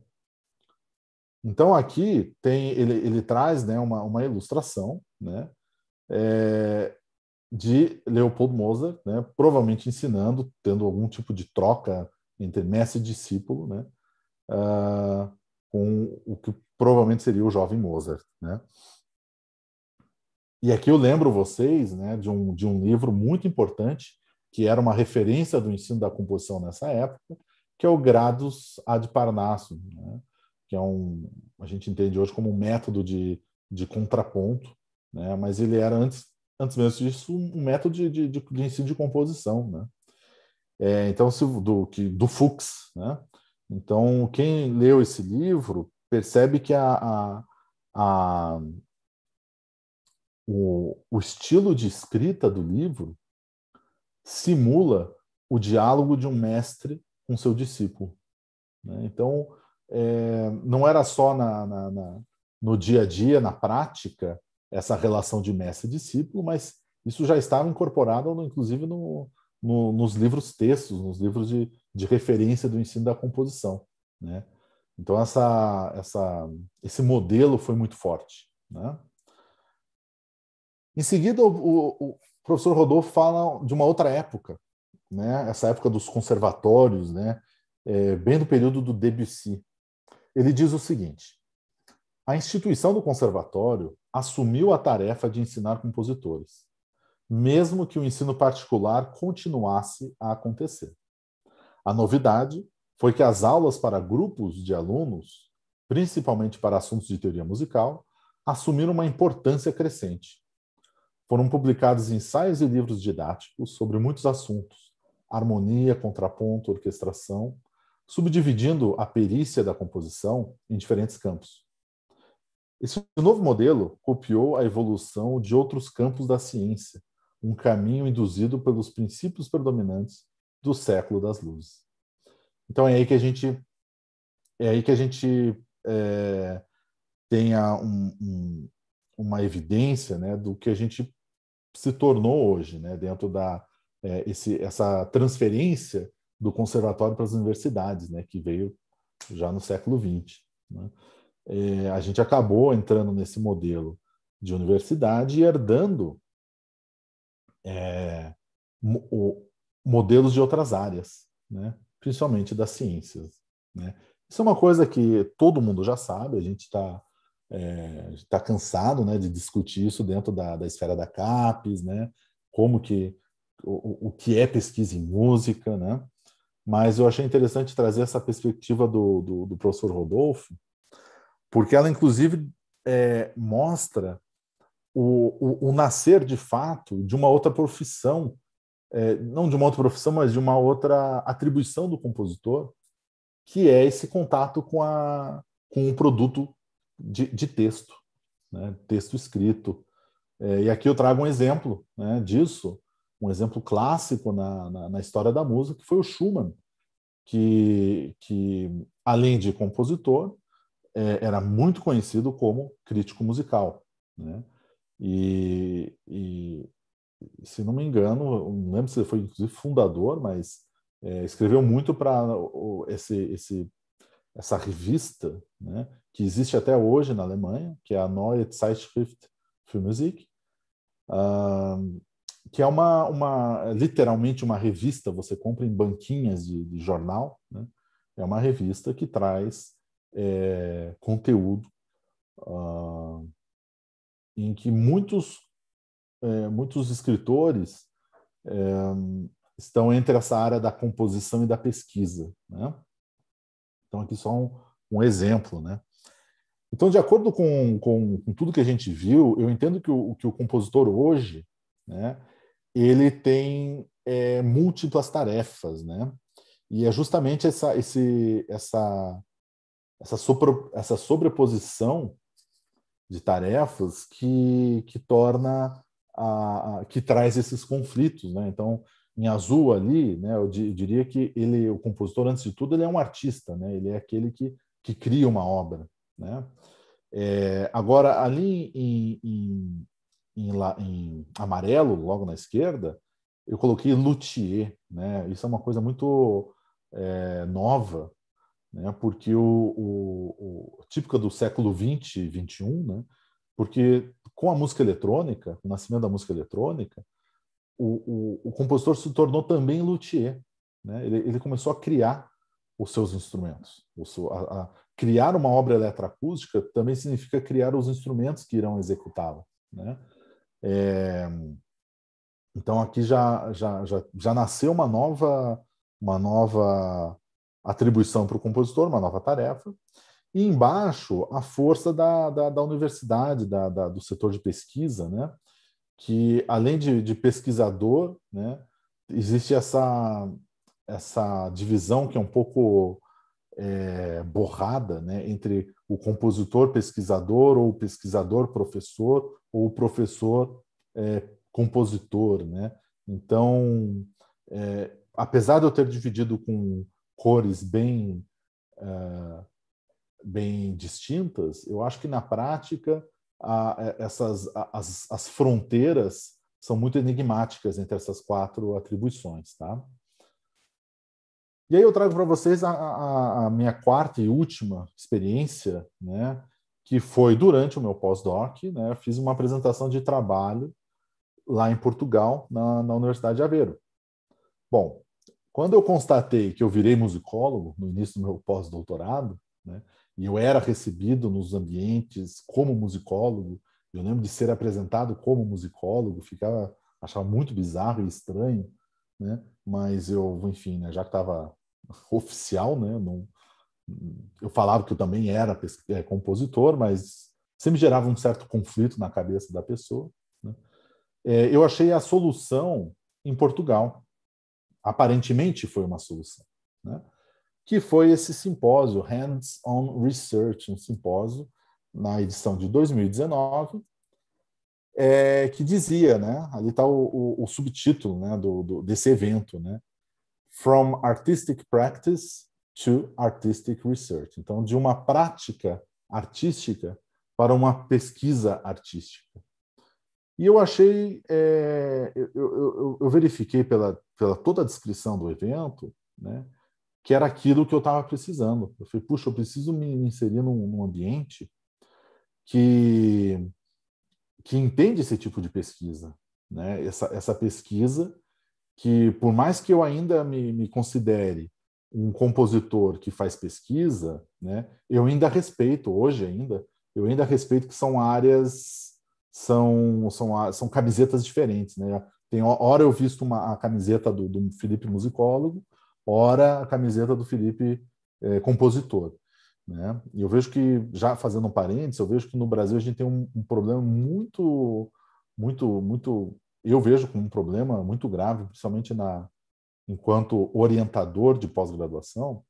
Então aqui tem ele, ele traz né, uma, uma ilustração né, é, de Leopold Mozart, né, provavelmente ensinando, tendo algum tipo de troca entre mestre e discípulo, né, uh, com o que provavelmente seria o jovem Mozart. Né? E aqui eu lembro vocês né, de, um, de um livro muito importante, que era uma referência do ensino da composição nessa época, que é o Grados ad Parnassum, né, que é um, a gente entende hoje como um método de, de contraponto, né, mas ele era, antes, antes mesmo disso, um método de, de, de ensino de composição. Né. É, então, se, do, que, do Fuchs. Né? Então, quem leu esse livro percebe que a, a, a o, o estilo de escrita do livro simula o diálogo de um mestre com seu discípulo. Né? Então, é, não era só na, na, na, no dia a dia, na prática, essa relação de mestre e discípulo, mas isso já estava incorporado, inclusive, no, no, nos livros textos, nos livros de, de referência do ensino da composição. Né? Então, essa, essa, esse modelo foi muito forte. Né? Em seguida, o, o, o professor Rodolfo fala de uma outra época, né? essa época dos conservatórios, né? É, bem do período do Debussy. Ele diz o seguinte: a instituição do conservatório assumiu a tarefa de ensinar compositores, mesmo que o ensino particular continuasse a acontecer. A novidade foi que as aulas para grupos de alunos, principalmente para assuntos de teoria musical, assumiram uma importância crescente, foram publicados ensaios e livros didáticos sobre muitos assuntos: harmonia, contraponto, orquestração, subdividindo a perícia da composição em diferentes campos. Esse novo modelo copiou a evolução de outros campos da ciência, um caminho induzido pelos princípios predominantes do século das luzes. Então é aí que a gente é aí que a gente é, tenha um, um, uma evidência né, do que a gente se tornou hoje, né, dentro da é, esse, essa transferência do conservatório para as universidades, né, que veio já no século XX. Né? É, a gente acabou entrando nesse modelo de universidade e herdando é, o, modelos de outras áreas, né? principalmente das ciências. Né? Isso é uma coisa que todo mundo já sabe, a gente está está eh, é, cansado né, de discutir isso dentro da, da esfera da CAPES, né, como que o, o que é pesquisa em música, né? mas eu achei interessante trazer essa perspectiva do, do, do professor Rodolfo, porque ela inclusive é, mostra o, o, o, nascer de fato de uma outra profissão, é, não de uma outra profissão, mas de uma outra atribuição do compositor, que é esse contato com, a, com o produto de, de texto, né? texto escrito. É, e aqui eu trago um exemplo né, disso, um exemplo clássico na, na, na, história da música, que foi o Schumann, que, que além de compositor, é, era muito conhecido como crítico musical. Né? E, e, se não me engano, não lembro se foi inclusive fundador, mas é, escreveu muito para esse, esse, essa revista, né? que existe até hoje na Alemanha, que é a Neue Zeitschrift für Musik, uh, que é uma, uma, literalmente uma revista, você compra em banquinhas de, de jornal, né? é uma revista que traz é, conteúdo uh, em que muitos, é, muitos escritores é, estão entre essa área da composição e da pesquisa. Né? Então, aqui só um, um exemplo. Né? Então, de acordo com, com, com, tudo que a gente viu, eu entendo que o, que o compositor hoje, né, ele tem é, múltiplas tarefas, né? E é justamente essa, esse, essa, essa, sobre, essa sobreposição de tarefas que, que torna a, a, que traz esses conflitos, né? Então, em azul ali, né, eu, di, eu diria que ele, o compositor, antes de tudo, ele é um artista, né? Ele é aquele que, que cria uma obra. Né? É, agora, ali em, em, em, em, amarelo, logo na esquerda, eu coloquei luthier. Né? Isso é uma coisa muito é, nova, né? porque o, o, o típica do século XX e XXI, né? porque com a música eletrônica, o nascimento da música eletrônica, o, o, o compositor se tornou também luthier. Né? Ele, ele, começou a criar os seus instrumentos. Seu, a, a, criar uma obra eletroacústica também significa criar os instrumentos que irão executá-la. Né? É, então aqui já, já, já, já nasceu uma nova, uma nova atribuição para o compositor, uma nova tarefa. E embaixo, a força da, da, da universidade, da, da, do setor de pesquisa, né? que além de, de pesquisador, né? existe essa, essa divisão que é um pouco é, borrada né, entre o compositor pesquisador ou o pesquisador professor ou o professor é, compositor. Né? Então, é, apesar de eu ter dividido com cores bem, ah, bem distintas, eu acho que na prática a, essas, a, as, as fronteiras são muito enigmáticas entre essas quatro atribuições. Tá? E aí eu trago para vocês a, a, a, minha quarta e última experiência, né, que foi durante o meu pós-doc, né, eu fiz uma apresentação de trabalho lá em Portugal, na, na Universidade de Aveiro. Bom, quando eu constatei que eu virei musicólogo no início do meu pós-doutorado, né, e eu era recebido nos ambientes como musicólogo, eu lembro de ser apresentado como musicólogo, ficava achava muito bizarro e estranho, né? Mas eu, enfim, né, já que estava oficial, né? Não, eu falava que eu também era é, compositor, mas sempre gerava um certo conflito na cabeça da pessoa. Né? É, eu achei a solução em Portugal. Aparentemente foi uma solução, né? que foi esse simpósio, Hands-on Research, um simpósio na edição de 2019, é, que dizia, né? Ali está o, o, o, subtítulo né, do, do, desse evento, né? From Artistic Practice to Artistic Research. Então, de uma prática artística para uma pesquisa artística. E eu achei, é, eu, eu, eu, verifiquei pela, pela toda a descrição do evento, né, que era aquilo que eu estava precisando. Eu falei, puxa, eu preciso me inserir num, num ambiente que que entende esse tipo de pesquisa, né? essa, essa pesquisa que, por mais que eu ainda me, me considere um compositor que faz pesquisa, né, eu ainda respeito, hoje ainda, eu ainda respeito que são áreas, são, são, são camisetas diferentes. Né? Tem, hora eu visto uma, a camiseta do, do Felipe musicólogo, hora a camiseta do Felipe é, compositor. Né? E eu vejo que, já fazendo um parênteses, eu vejo que no Brasil a gente tem um, um problema muito, muito, muito. Eu vejo como um problema muito grave, principalmente na, enquanto orientador de pós-graduação,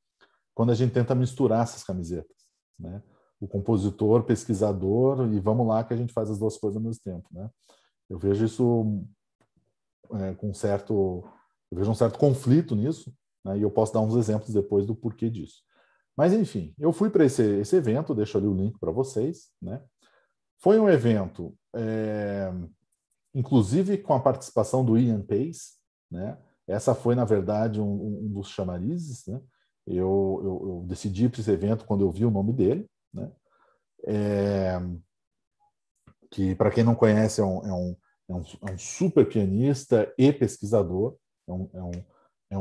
quando a gente tenta misturar essas camisetas. Né? O compositor, pesquisador, e vamos lá que a gente faz as duas coisas ao mesmo tempo. Né? Eu vejo isso é, com certo. Eu vejo um certo conflito nisso, né? e eu posso dar uns exemplos depois do porquê disso. Mas, enfim, eu fui para esse, esse, evento, deixo ali o link para vocês. Né? Foi um evento, é, inclusive com a participação do Ian Pace. Né? Essa foi, na verdade, um, um dos chamarizes. Né? Eu, eu, eu decidi para esse evento quando eu vi o nome dele. Né? É, que, para quem não conhece, é, é um, é, um, é um, super pianista e pesquisador. É um, é um, é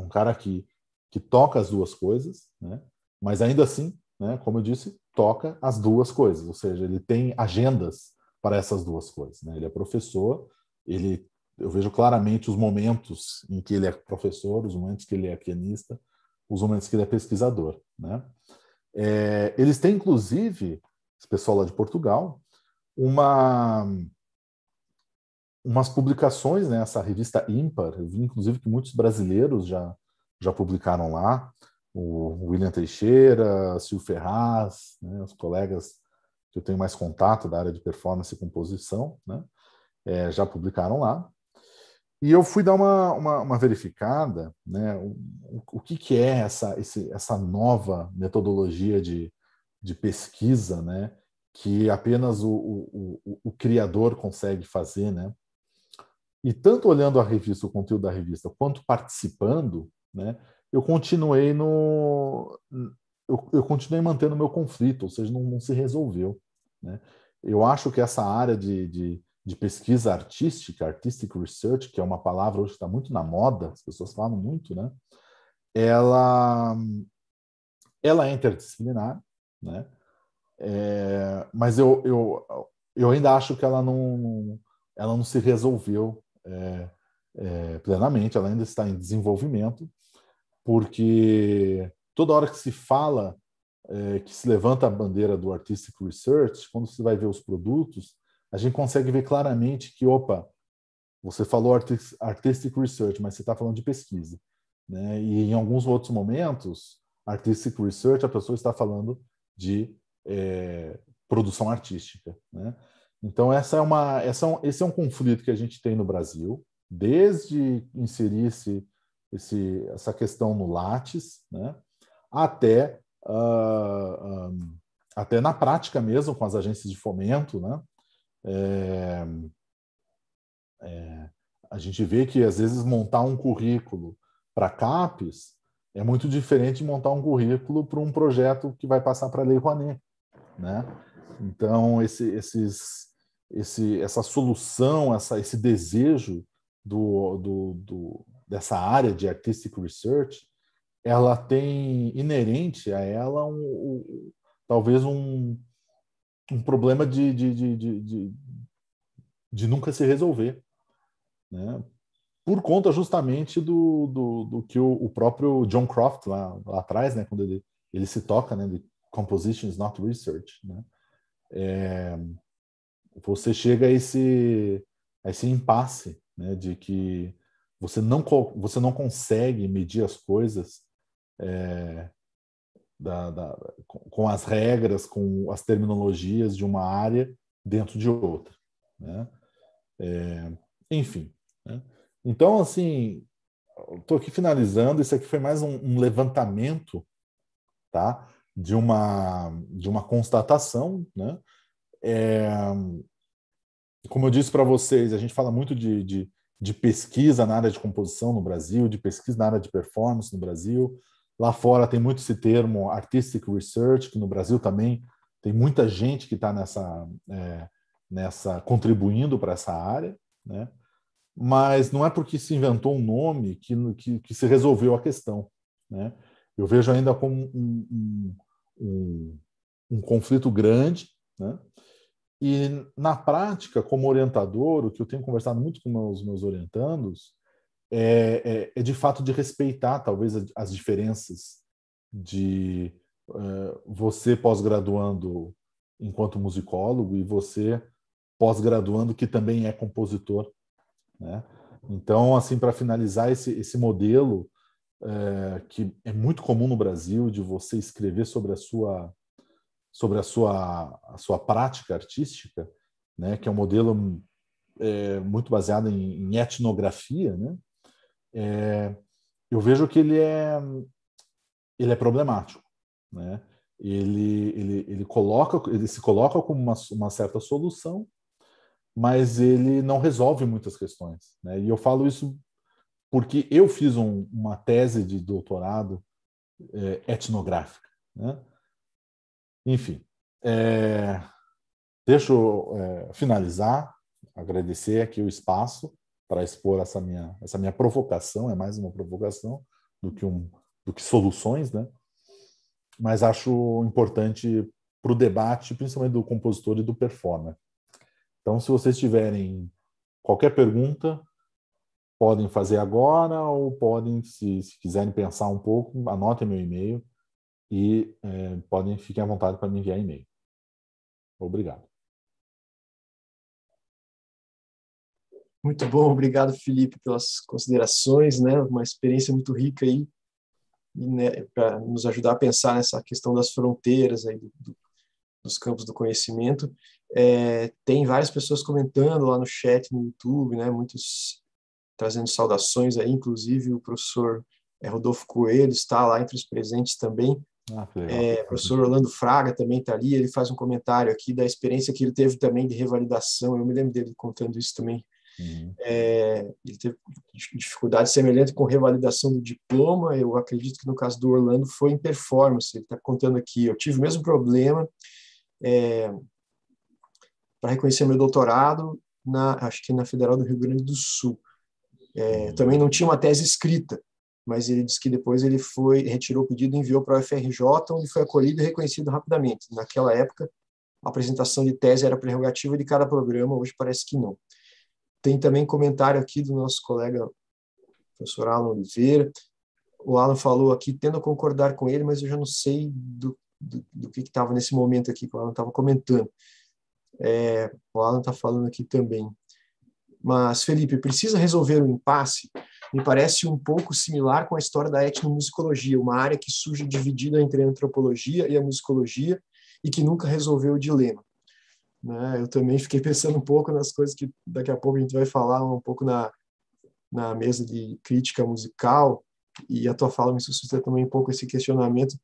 um é cara que, que toca as duas coisas, né? Mas ainda assim, né, como eu disse, toca as duas coisas, ou seja, ele tem agendas para essas duas coisas. Né? Ele é professor, ele, eu vejo claramente os momentos em que ele é professor, os momentos que ele é pianista, os momentos que ele é pesquisador. Né? É, eles têm, inclusive, esse pessoal lá de Portugal, uma, umas publicações, né? essa revista Ímpar, eu vi, inclusive, que muitos brasileiros já, já publicaram lá, o William Teixeira, Sil Ferraz, né, os colegas que eu tenho mais contato da área de performance e composição, né, é, já publicaram lá. E eu fui dar uma, uma, uma verificada, né, o, o que, que é essa, esse, essa nova metodologia de, de pesquisa, né, que apenas o, o, o criador consegue fazer, né? E tanto olhando a revista, o conteúdo da revista, quanto participando, né, eu continuei no. Eu, eu continuei mantendo o meu conflito, ou seja, não, não, se resolveu. Né? Eu acho que essa área de, de, de pesquisa artística, artistic research, que é uma palavra hoje que está muito na moda, as pessoas falam muito, né? ela, ela é interdisciplinar, né? É, mas eu, eu, eu ainda acho que ela não, ela não se resolveu é, é, plenamente, ela ainda está em desenvolvimento porque toda hora que se fala é, que se levanta a bandeira do artistic research, quando você vai ver os produtos, a gente consegue ver claramente que, opa, você falou artistic research, mas você está falando de pesquisa. Né? E em alguns outros momentos, artistic research, a pessoa está falando de é, produção artística. Né? Então, essa é uma, essa é um, esse é um conflito que a gente tem no Brasil, desde inserir-se esse, essa questão no Lattes, né? até, uh, ah, um, ah, até na prática mesmo com as agências de fomento. Né? É, é, a gente vê que, às vezes, montar um currículo para CAPES é muito diferente de montar um currículo para um projeto que vai passar para a Lei Rouanet. Né? Então, esse, esses, esse, essa solução, essa, esse desejo do, do, do, dessa área de artistic research, ela tem inerente a ela um, um talvez um, um problema de, de, de, de, de nunca se resolver, né? por conta justamente do, do, do que o, o, próprio John Croft lá, lá atrás, né, quando ele, ele se toca, né, de compositions not research, né, é, você chega a esse, a esse impasse, né, de que você não, você não consegue medir as coisas é, da, da, com as regras, com as terminologias de uma área dentro de outra. Né? É, enfim. Né? Então, assim, estou aqui finalizando. Isso aqui foi mais um, um levantamento tá? de, uma, de uma constatação. Né? É, como eu disse para vocês, a gente fala muito de, de, de pesquisa na área de composição no Brasil, de pesquisa na área de performance no Brasil. Lá fora tem muito esse termo artistic research, que no Brasil também tem muita gente que está nessa, é, nessa contribuindo para essa área, né? Mas não é porque se inventou um nome que, que, que se resolveu a questão, né? Eu vejo ainda como um, um, um, um conflito grande, né? E na prática, como orientador, o que eu tenho conversado muito com meus, meus orientandos é, é, é de fato de respeitar, talvez, as diferenças de eh, você pós-graduando enquanto musicólogo e você pós-graduando que também é compositor. Né? Então, assim, para finalizar esse, esse modelo é, que é muito comum no Brasil de você escrever sobre a sua sobre a sua, a sua prática artística, né, que é um modelo é, muito baseado em, em etnografia, né, é, eu vejo que ele é, ele é problemático. Né? Ele, ele, ele, coloca, ele se coloca como uma, uma certa solução, mas ele não resolve muitas questões. Né? E eu falo isso porque eu fiz um, uma tese de doutorado é, etnográfica. Né? Enfim, é, é, finalizar, agradecer aqui o espaço para expor essa minha, essa minha provocação, é mais uma provocação do que, um, do que soluções, né? mas acho importante para o debate, principalmente do compositor e do performer. Então, se vocês tiverem qualquer pergunta, podem fazer agora ou podem, se, se quiserem pensar um pouco, anotem meu e-mail e é, podem ficar à vontade para me enviar e-mail. Obrigado. Muito bom, obrigado Felipe pelas considerações, né? Uma experiência muito rica aí né, para nos ajudar a pensar nessa questão das fronteiras aí do, do, dos campos do conhecimento. É, tem várias pessoas comentando lá no chat no YouTube, né? Muitos trazendo saudações aí, inclusive o professor é, Rodolfo Coelho está lá entre os presentes também. Ah, é, o professor Orlando Fraga também está ali, ele faz um comentário aqui da experiência que ele teve também de revalidação, eu me lembro dele contando isso também. Uhum. É, ele teve dificuldade semelhante com revalidação do diploma, eu acredito que no caso do Orlando foi em performance, ele está contando aqui, eu tive o mesmo problema é, para reconhecer meu doutorado, na, acho que na Federal do Rio Grande do Sul. É, uhum. Também não tinha uma tese escrita, mas ele disse que depois ele foi retirou o pedido e enviou para o FRJ, onde foi acolhido e reconhecido rapidamente. Naquela época, a apresentação de tese era prerrogativa de cada programa, hoje parece que não. Tem também comentário aqui do nosso colega professor Alan Oliveira. O Alan falou aqui, tendo a concordar com ele, mas eu já não sei do, do, do que estava nesse momento aqui que o Alan estava comentando. É, o Alan está falando aqui também. Mas, Felipe, precisa resolver o impasse me parece um pouco similar com a história da etnomusicologia, uma área que surge dividida entre a antropologia e a musicologia e que nunca resolveu o dilema. Né? Eu também fiquei pensando um pouco nas coisas que daqui a pouco a gente vai falar um pouco na, na mesa de crítica musical e a tua fala me suscita também um pouco esse questionamento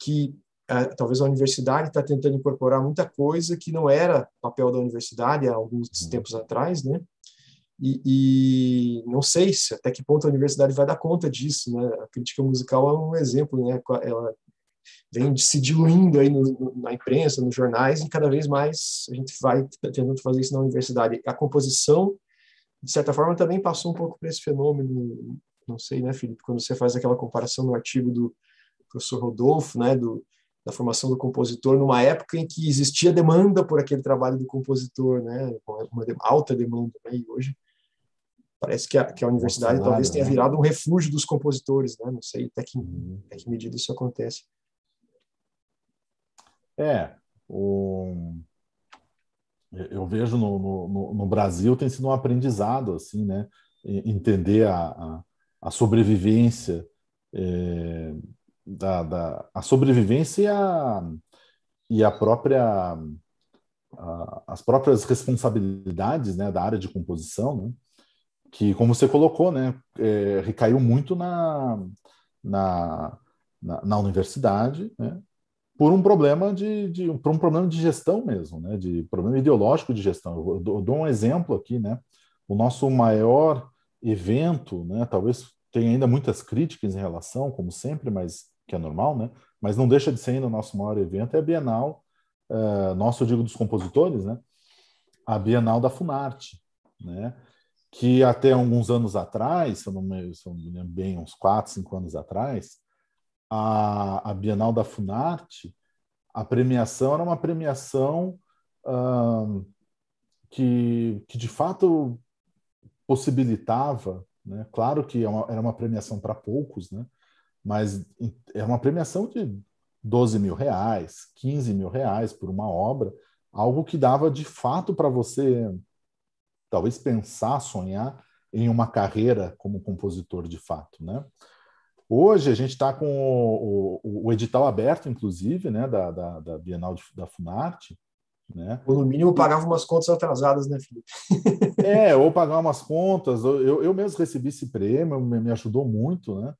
que é, talvez a universidade está tentando incorporar muita coisa que não era papel da universidade há alguns uhum. tempos atrás, né? E, e, não sei se até que ponto a universidade vai dar conta disso, né? A crítica musical é um exemplo, né? Ela vem se diluindo aí no, na imprensa, nos jornais, e cada vez mais a gente vai tentando fazer isso na universidade. A composição, de certa forma, também passou um pouco por esse fenômeno, não sei, né, Felipe? Quando você faz aquela comparação no artigo do professor Rodolfo, né, do, da formação do compositor numa época em que existia demanda por aquele trabalho do compositor, né, uma alta demanda, né, e hoje Parece que a, que a universidade Nossa, talvez tenha né? virado um refúgio dos compositores, né? Não sei até que, uhum. até que medida isso acontece. É, o... eu vejo no, no, no, Brasil tem sido um aprendizado, assim, né? Entender a, a, a sobrevivência é, da, da, a sobrevivência e a, e a própria as próprias responsabilidades né, da área de composição, né? que, como você colocou, né, é, recaiu muito na, na, na, na universidade, né, por um problema de, de, por um problema de gestão mesmo, né, de problema ideológico de gestão. Eu dou, um exemplo aqui, né, o nosso maior evento, né, talvez tenha ainda muitas críticas em relação, como sempre, mas que é normal, né, mas não deixa de ser ainda o nosso maior evento, é a Bienal, uh, nosso, digo, dos compositores, né, a Bienal da Funarte, né, que até alguns anos atrás, se eu não me, se eu me lembro bem, uns 4, 5 anos atrás, a, a Bienal da Funarte, a premiação era uma premiação hum, que, que de fato possibilitava, né? claro que é era uma premiação para poucos, né? mas era é uma premiação de 12 mil reais, 15 mil reais por uma obra, algo que dava de fato para você talvez pensar, sonhar em uma carreira como compositor de fato, né? Hoje a gente está com o, o, o, edital aberto, inclusive, né, da, da, da Bienal de, da Funarte, né? Ou no mínimo pagava umas contas atrasadas, né, Felipe? é, ou pagar umas contas. Eu, eu mesmo recebi esse prêmio, me, ajudou muito, né?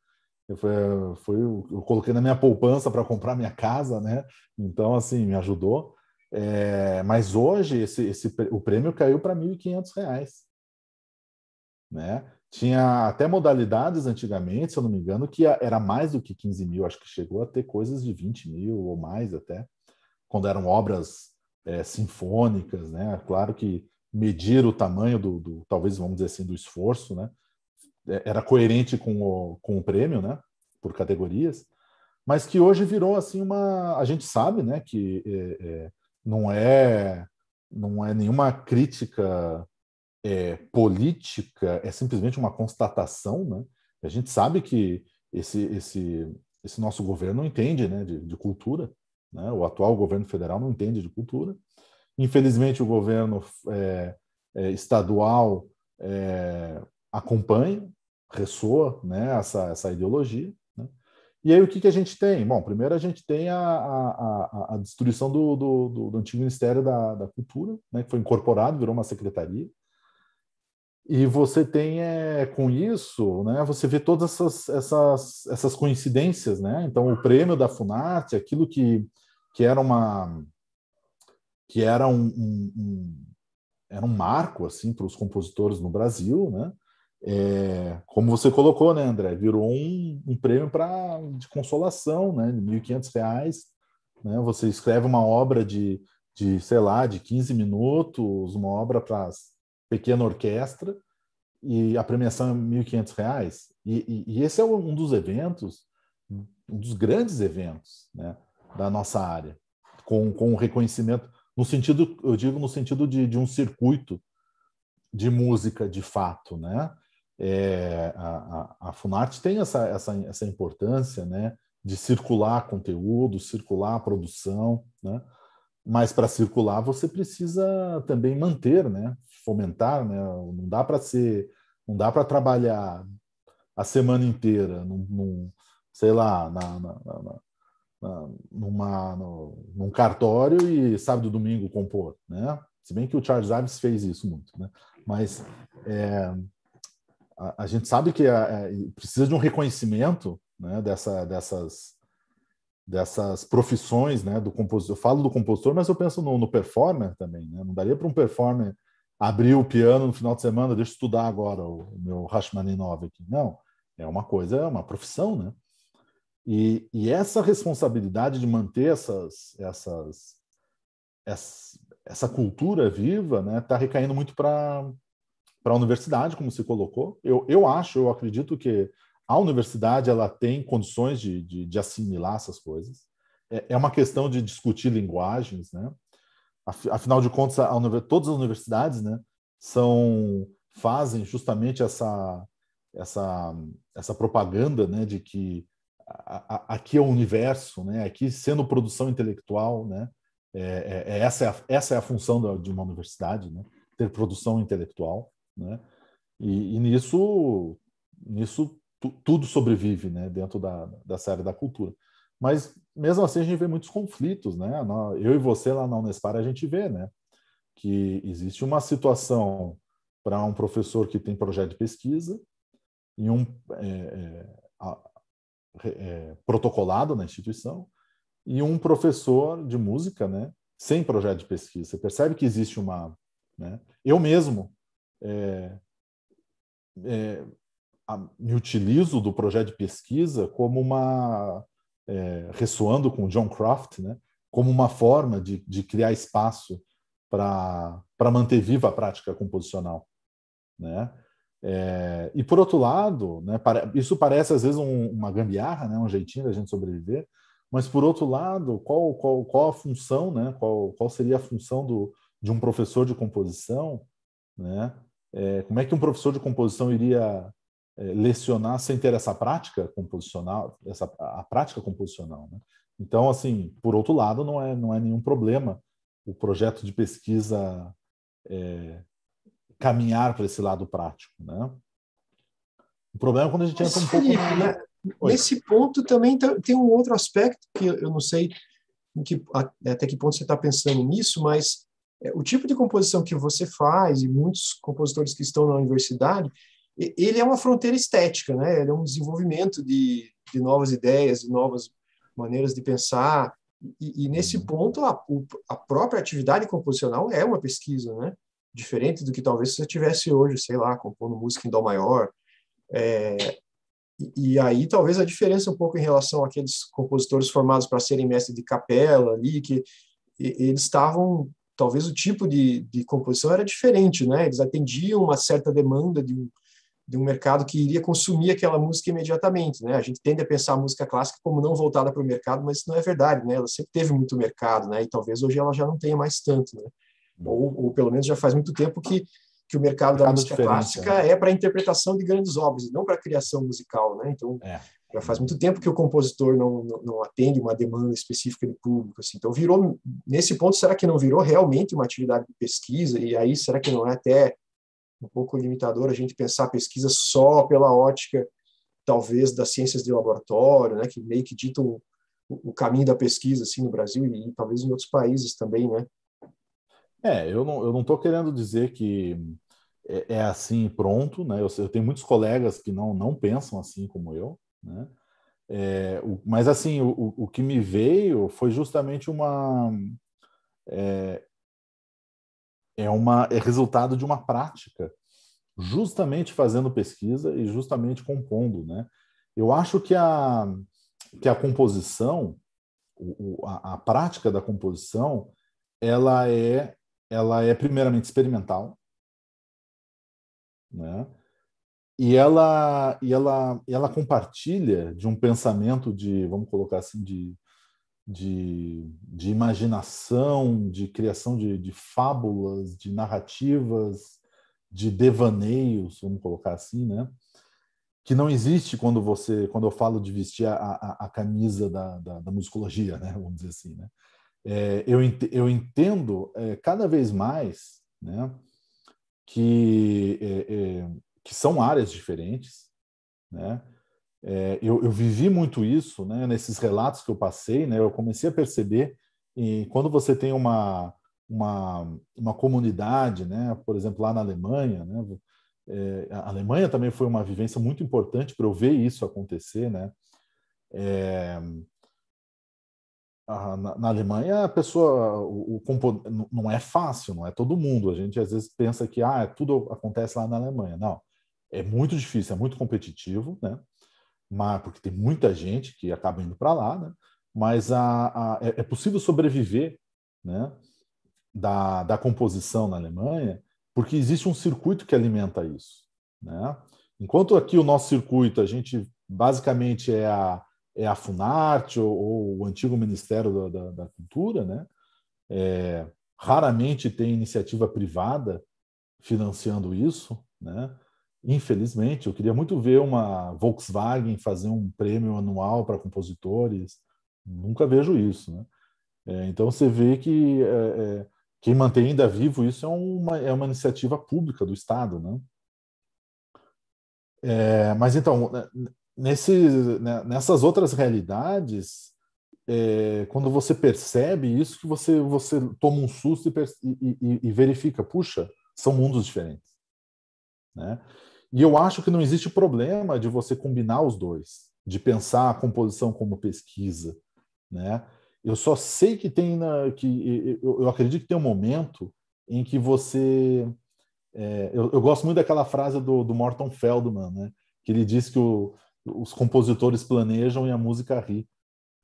Eu, foi, foi, eu coloquei na minha poupança para comprar minha casa, né? Então, assim, me ajudou. É, mas hoje esse, esse, o prêmio caiu para R$ 1.500. Né? Tinha até modalidades antigamente, se eu não me engano, que era mais do que 15 mil, acho que chegou a ter coisas de 20 mil ou mais até, quando eram obras é, sinfônicas, né? Claro que medir o tamanho do, do, talvez vamos dizer assim, do esforço, né? É, era coerente com o, com o prêmio, né? Por categorias, mas que hoje virou assim uma. A gente sabe, né? Que é, é, não é não é nenhuma crítica é, política, é simplesmente uma constatação, né? A gente sabe que esse esse esse nosso governo não entende, né, de, de cultura, né? O atual governo federal não entende de cultura. Infelizmente o governo é, é, estadual é, acompanha, ressoa, né, essa essa ideologia e aí o que, que a gente tem? Bom, primeiro a gente tem a, a, a destruição do, do, do, do, antigo Ministério da, da Cultura, né, que foi incorporado, virou uma secretaria. E você tem, é, com isso, né, você vê todas essas, essas, essas coincidências. Né? Então, o prêmio da Funarte aquilo que, que era uma... que era um, um, um era um marco assim para os compositores no Brasil, né? É, como você colocou, né, André? Virou um, um prêmio pra, de consolação, né? De R$ 1.500. Né? Você escreve uma obra de, de, sei lá, de 15 minutos, uma obra para pequena orquestra, e a premiação é R$ 1.500. E, e, e esse é um dos eventos, um dos grandes eventos né, da nossa área, com, com reconhecimento, no sentido, eu digo no sentido de, de um circuito de música de fato, né? é, a, a, a, Funarte tem essa, essa, essa importância né, de circular conteúdo, circular produção, né? mas para circular você precisa também manter, né? fomentar, né? não dá para ser, não dá para trabalhar a semana inteira num, num sei lá, na, na, na numa, no, num cartório e sábado e domingo compor, né? Se bem que o Charles Ives fez isso muito, né? Mas é, a, gente sabe que é, é, precisa de um reconhecimento né, dessa, dessas, dessas profissões né, do compositor. Eu falo do compositor, mas eu penso no, no performer também. Né? Não daria para um performer abrir o piano no final de semana, deixa eu estudar agora o meu Rachmaninov aqui. Não, é uma coisa, é uma profissão, né? E, e essa responsabilidade de manter essas, essas, essa, essa cultura viva, né, está recaindo muito para para a universidade, como se colocou. Eu, eu acho, eu acredito que a universidade ela tem condições de, de, de assimilar essas coisas. É, é, uma questão de discutir linguagens, né? Afinal de contas, a, a, todas as universidades, né, são fazem justamente essa essa essa propaganda, né, de que a, aqui é o universo, né? Aqui sendo produção intelectual, né? É, é, é, essa é a, essa é a função da, de uma universidade, né? Ter produção intelectual. Né? E, e nisso, nisso tu, tudo sobrevive né? dentro da, da série da cultura. Mas mesmo assim a gente vê muitos conflitos, né? Eu e você lá na Unespar a gente vê, né? Que existe uma situação para um professor que tem projeto de pesquisa e um é, é, é, protocolado na instituição e um professor de música, né? Sem projeto de pesquisa. Você percebe que existe uma, né? Eu mesmo é, é, a, me utilizo do projeto de pesquisa como uma, é, ressoando com John Croft, né, como uma forma de, de criar espaço para manter viva a prática composicional. Né? É, e por outro lado, né, isso parece às vezes um, uma gambiarra, né, um jeitinho da gente sobreviver, mas por outro lado, qual, qual, qual a função, né, qual, qual seria a função do, de um professor de composição né, é, como é que um professor de composição iria é, lecionar sem ter essa prática composicional, essa, a prática composicional? Né? Então, assim, por outro lado, não é, não é nenhum problema o projeto de pesquisa é, caminhar para esse lado prático, né? O problema é quando a gente entra um Felipe, pouco... Né? Nesse ponto também tá, tem um outro aspecto que eu não sei que, até que ponto você está pensando nisso, mas é, o tipo de composição que você faz, e muitos compositores que estão na universidade, ele é uma fronteira estética, né? Ele é um desenvolvimento de, de novas ideias, de novas maneiras de pensar. E, e nesse uhum. ponto, a, a, própria atividade composicional é uma pesquisa, né? Diferente do que talvez você tivesse hoje, sei lá, compondo música em Dó maior. É, e, e aí, talvez a diferença um pouco em relação àqueles compositores formados para serem mestre de capela ali, que eles estavam talvez o tipo de, de composição era diferente, né? Eles atendiam uma certa demanda de um, de um mercado que iria consumir aquela música imediatamente, né? A gente tende a pensar a música clássica como não voltada para o mercado, mas isso não é verdade, né? Ela sempre teve muito mercado, né? E talvez hoje ela já não tenha mais tanto, né? Ou, ou pelo menos já faz muito tempo que que o mercado, da música clássica né? é para interpretação de grandes obras, não para criação musical, né? Então, é já faz muito tempo que o compositor não, não, não atende uma demanda específica do público. Assim. Então, virou, nesse ponto, será que não virou realmente uma atividade de pesquisa? E aí, será que não é até um pouco limitador a gente pensar a pesquisa só pela ótica, talvez, das ciências de laboratório, né, que meio que ditam o, o caminho da pesquisa assim, no Brasil e, e talvez em outros países também, né? É, eu não estou querendo dizer que é, é assim pronto, né? Eu, eu tenho muitos colegas que não, não pensam assim como eu, né? É, o, mas assim, o, o que me veio foi justamente uma é, é uma é resultado de uma prática, justamente fazendo pesquisa e justamente compondo, né? Eu acho que a que a composição, o, a, a prática da composição, ela é ela é primeiramente experimental, né? e ela e ela e ela compartilha de um pensamento de vamos colocar assim de de, de imaginação de criação de, de fábulas de narrativas de devaneios vamos colocar assim né que não existe quando você quando eu falo de vestir a, a, a camisa da, da, da, musicologia né vamos dizer assim né é, eu eu entendo é, cada vez mais né que é, é que são áreas diferentes, né? É, eu, eu, vivi muito isso, né? Nesses relatos que eu passei, né? Eu comecei a perceber e quando você tem uma uma, uma comunidade, né? Por exemplo, lá na Alemanha, né? É, a Alemanha também foi uma vivência muito importante para eu ver isso acontecer, né? É, a, na, na, Alemanha a pessoa o, o não é fácil, não é todo mundo. A gente às vezes pensa que ah, tudo acontece lá na Alemanha. Não, é muito difícil, é muito competitivo, né? Mas, porque tem muita gente que acaba indo para lá, né? Mas a, a, é, é possível sobreviver, né? Da, da composição na Alemanha, porque existe um circuito que alimenta isso, né? Enquanto aqui o nosso circuito, a gente basicamente é a, é a Funarte ou, ou o antigo Ministério da, da, da Cultura, né? É, raramente tem iniciativa privada financiando isso, né? infelizmente, eu queria muito ver uma Volkswagen fazer um prêmio anual para compositores. Nunca vejo isso, né? É, então você vê que é, é, quem mantém ainda vivo isso é uma, é uma iniciativa pública do Estado, né? É, mas então, né, nesse, né, nessas outras realidades, é, quando você percebe isso, que você, você toma um susto e, e, e verifica, puxa, são mundos diferentes. Né? E eu acho que não existe problema de você combinar os dois, de pensar a composição como pesquisa, né? Eu só sei que tem na, que eu, eu acredito que tem um momento em que você é, eu, eu, gosto muito daquela frase do, do Morton Feldman, né? Que ele diz que o, os compositores planejam e a música ri,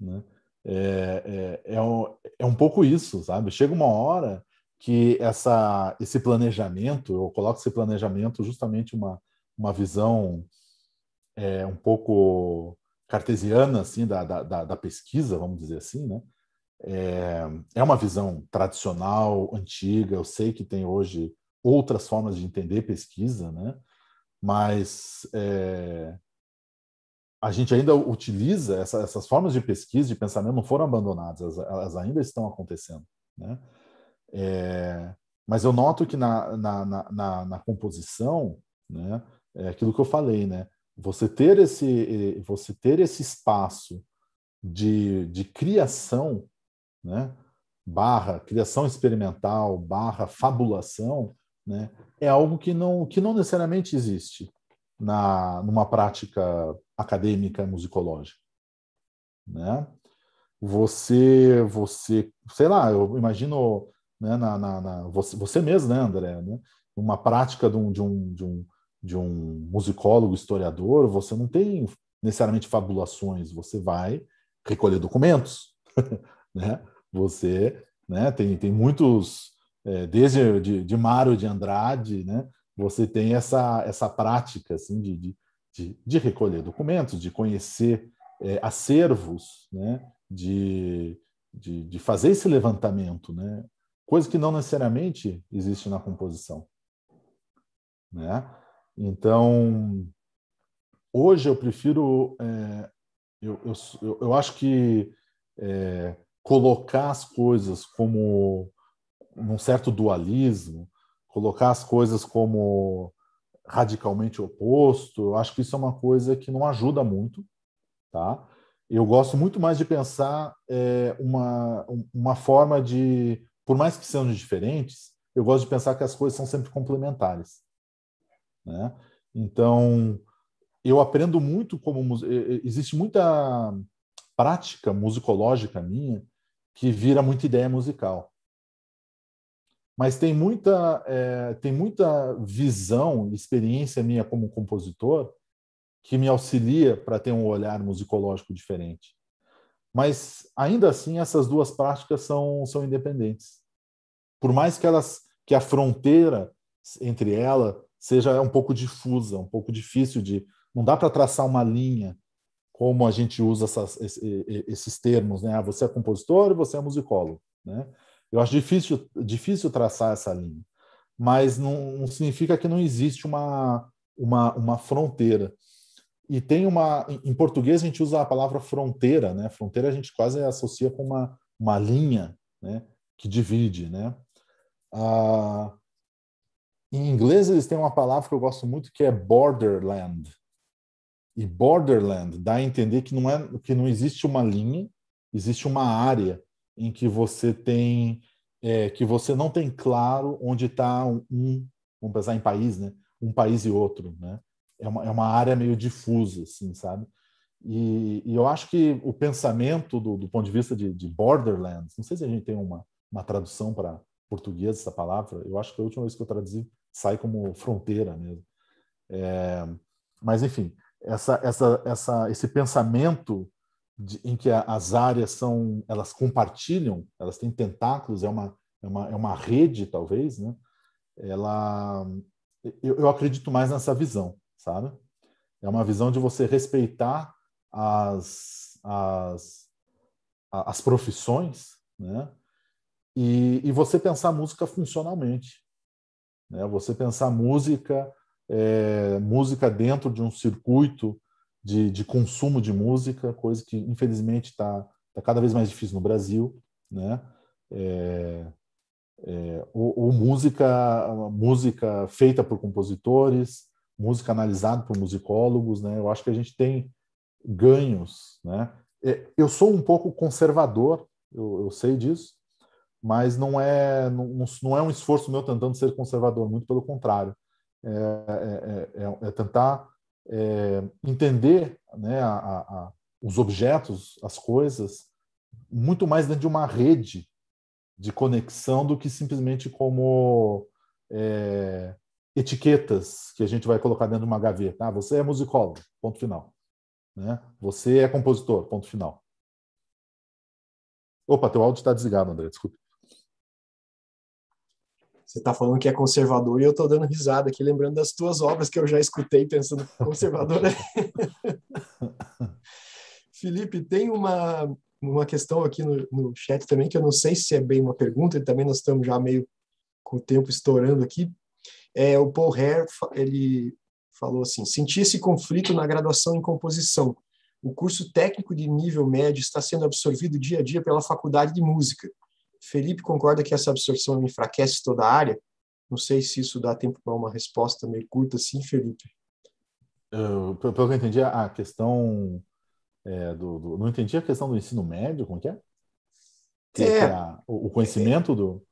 né? É, é, é, um, é um pouco isso, sabe? Chega uma hora que essa, esse planejamento, eu coloco esse planejamento justamente uma, uma visão é, um pouco cartesiana assim da, da, da, pesquisa, vamos dizer assim, né? É, é uma visão tradicional, antiga. Eu sei que tem hoje outras formas de entender pesquisa, né? Mas é, a gente ainda utiliza essa, essas formas de pesquisa, de pensamento, não foram abandonadas, elas, elas ainda estão acontecendo, né? É, mas eu noto que na, na, na, na, na composição, né? é aquilo que eu falei, né? Você ter esse, você ter esse espaço de, de criação, né? barra criação experimental, barra fabulação, né? é algo que não, que não necessariamente existe na, numa prática acadêmica musicológica. Né? Você, você, sei lá, eu imagino né, na, na, na você, você mesmo, né, André? Né? Uma prática de um, de um, de um de um musicólogo, historiador, você não tem necessariamente fabulações, você vai recolher documentos, né? Você, né, tem, tem muitos, é, desde de, de Mário de Andrade, né? Você tem essa, essa prática, assim, de, de, de, de recolher documentos, de conhecer é, acervos, né? De, de, de fazer esse levantamento, né? Coisa que não necessariamente existe na composição, né? Então, hoje eu prefiro. É, eu, eu, eu, acho que é, colocar as coisas como num certo dualismo, colocar as coisas como radicalmente oposto, eu acho que isso é uma coisa que não ajuda muito, tá? Eu gosto muito mais de pensar é, uma, uma forma de, por mais que sejam diferentes, eu gosto de pensar que as coisas são sempre complementares. Né? Então, eu aprendo muito como existe muita prática musicológica minha que vira muita ideia musical. Mas tem muita, é, tem muita visão, experiência minha como compositor que me auxilia para ter um olhar musicológico diferente. Mas ainda assim, essas duas práticas são, são independentes. Por mais que elas que a fronteira entre ela seja um pouco difusa, um pouco difícil de. Não dá para traçar uma linha como a gente usa essas, esses termos, né? Ah, você é compositor e você é musicólogo, né? Eu acho difícil, difícil traçar essa linha, mas não, não significa que não existe uma, uma, uma fronteira. E tem uma. Em português a gente usa a palavra fronteira, né? Fronteira a gente quase associa com uma, uma linha, né? Que divide, né? Ah, em inglês, eles têm uma palavra que eu gosto muito que é borderland. E borderland dá a entender que não, é, que não existe uma linha, existe uma área em que você tem. É, que você não tem claro onde está um, vamos pensar em país, né? Um país e outro, né? É uma, é uma área meio difusa, assim, sabe? E, e eu acho que o pensamento do, do ponto de vista de, de borderlands, não sei se a gente tem uma, uma tradução para português essa palavra, eu acho que a última vez que eu traduzi sai como fronteira mesmo. É, mas, enfim, essa, essa, essa, esse pensamento de, em que as áreas são, elas compartilham, elas têm tentáculos, é uma, é uma, é uma rede, talvez, né? Ela, eu, eu acredito mais nessa visão, sabe? É uma visão de você respeitar as, as, as profissões, né? E, e você pensar a música funcionalmente. Né? Você pensar música, é, música dentro de um circuito de, de, consumo de música, coisa que infelizmente está tá cada vez mais difícil no Brasil, né? É, é, ou, ou, música música feita por compositores, música analisada por musicólogos, né? Eu acho que a gente tem ganhos, né? É, eu sou um pouco conservador, eu, eu sei disso, mas não é, não, não é um esforço meu tentando ser conservador, muito pelo contrário. É, é, é, é, é tentar é, entender né, a, a, os objetos, as coisas, muito mais dentro de uma rede de conexão do que simplesmente como etiquetas que a gente vai colocar dentro de uma gaveta. Ah, você é musicólogo, ponto final. Né? Você é compositor, ponto final. Opa, teu áudio está desligado, André, desculpe. Você está falando que é conservador e eu estou dando risada aqui, lembrando das tuas obras que eu já escutei pensando conservador. É. Felipe, tem uma, uma questão aqui no, no chat também, que eu não sei se é bem uma pergunta, e também nós estamos já meio com o tempo estourando aqui. É, o Paul Hare, ele falou assim, senti esse conflito na graduação em composição. O curso técnico de nível médio está sendo absorvido dia a dia pela faculdade de música. Felipe concorda que essa absorção enfraquece toda a área? Não sei se isso dá tempo para uma resposta meio curta, sim, Felipe. Eu, pelo que eu entendi, a questão é, do, do, Não entendi a questão do ensino médio, como é que é? Que é, é a, o, o conhecimento do.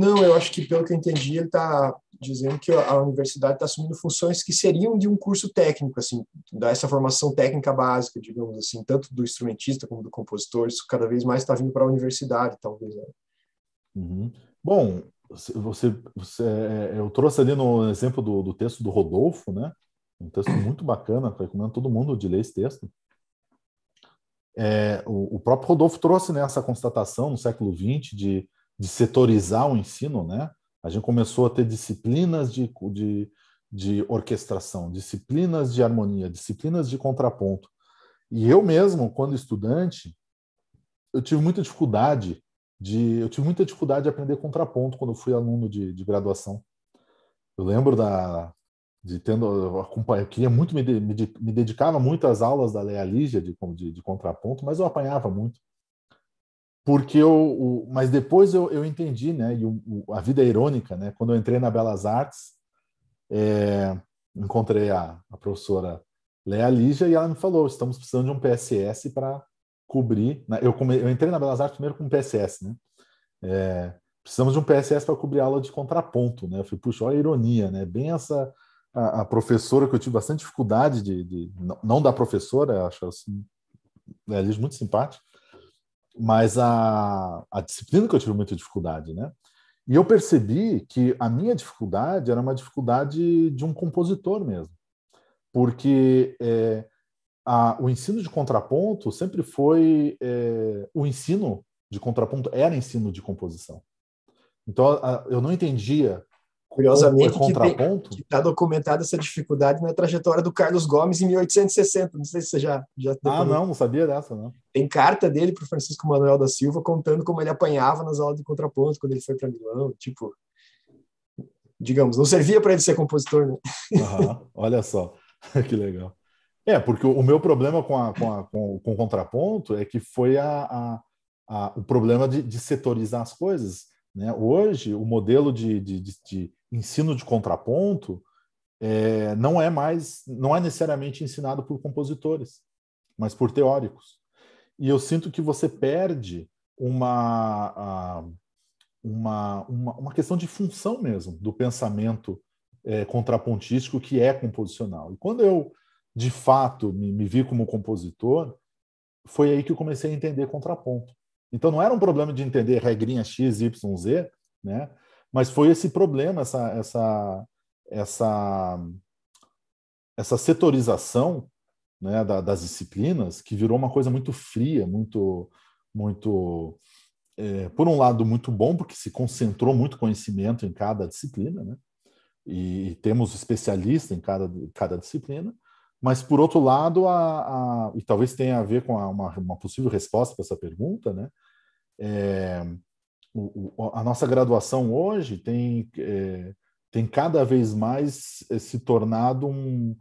Não, eu acho que, pelo que eu entendi, ele está dizendo que a universidade está assumindo funções que seriam de um curso técnico, assim, dessa formação técnica básica, digamos assim, tanto do instrumentista como do compositor, isso cada vez mais está vindo para a universidade, talvez. Né? Uhum. Bom, você, você, é, é, eu trouxe ali no exemplo do, do texto do Rodolfo, né? Um texto muito bacana, recomendo todo mundo de ler esse texto. É, o, o, próprio Rodolfo trouxe nessa né, constatação no século XX de de setorizar o ensino, né? A gente começou a ter disciplinas de, de, de orquestração, disciplinas de harmonia, disciplinas de contraponto. E eu mesmo, quando estudante, eu tive muita dificuldade de eu tive muita dificuldade de aprender contraponto quando eu fui aluno de, de graduação. Eu lembro da de tendo eu queria muito me, me, me dedicava muito às aulas da Lea Lígia de, de, de contraponto, mas eu apanhava muito porque eu, o, mas depois eu, eu entendi, né? E o, o, a vida é irônica, né? Quando eu entrei na Belas Artes, é, encontrei a, a, professora Lea Lígia e ela me falou: estamos precisando de um PSS para cobrir. Eu, come, eu, entrei na Belas Artes primeiro com um PSS, né? É, precisamos de um PSS para cobrir aula de contraponto, né? Eu falei: puxa, olha a ironia, né? Bem essa a, a professora que eu tive bastante dificuldade de, de não, não da professora, acho assim, Lea muito simpática mas a, a disciplina que eu tive muita dificuldade, né? E eu percebi que a minha dificuldade era uma dificuldade de um compositor mesmo, porque é, a, o ensino de contraponto sempre foi é, o ensino de contraponto era ensino de composição. Então a, eu não entendia Curiosamente, contraponto? que está documentada essa dificuldade na trajetória do Carlos Gomes em 1860. Não sei se você já. já ah, não, não sabia dessa, não. Tem carta dele para Francisco Manuel da Silva contando como ele apanhava nas aulas de contraponto quando ele foi para Milão. Tipo, digamos, não servia para ele ser compositor, né? Uhum, olha só, que legal. É, porque o meu problema com, a, com, a, com, com o contraponto é que foi a, a o problema de, de, setorizar as coisas. Né? Hoje, o modelo de, de, de ensino de contraponto é, não é mais, não é necessariamente ensinado por compositores, mas por teóricos. E eu sinto que você perde uma, uma, uma, uma questão de função mesmo do pensamento é, contrapontístico que é composicional. E quando eu, de fato, me, me vi como compositor, foi aí que eu comecei a entender contraponto. Então não era um problema de entender regrinha X, Y, Z, né? Mas foi esse problema, essa, essa, essa, essa setorização né, da, das disciplinas que virou uma coisa muito fria, muito, muito é, por um lado muito bom porque se concentrou muito conhecimento em cada disciplina, né? E temos especialista em cada, cada disciplina, mas por outro lado, a, a e talvez tenha a ver com a, uma, uma possível resposta para essa pergunta, né? É, o, o, a nossa graduação hoje tem, é, tem cada vez mais é, se tornado um,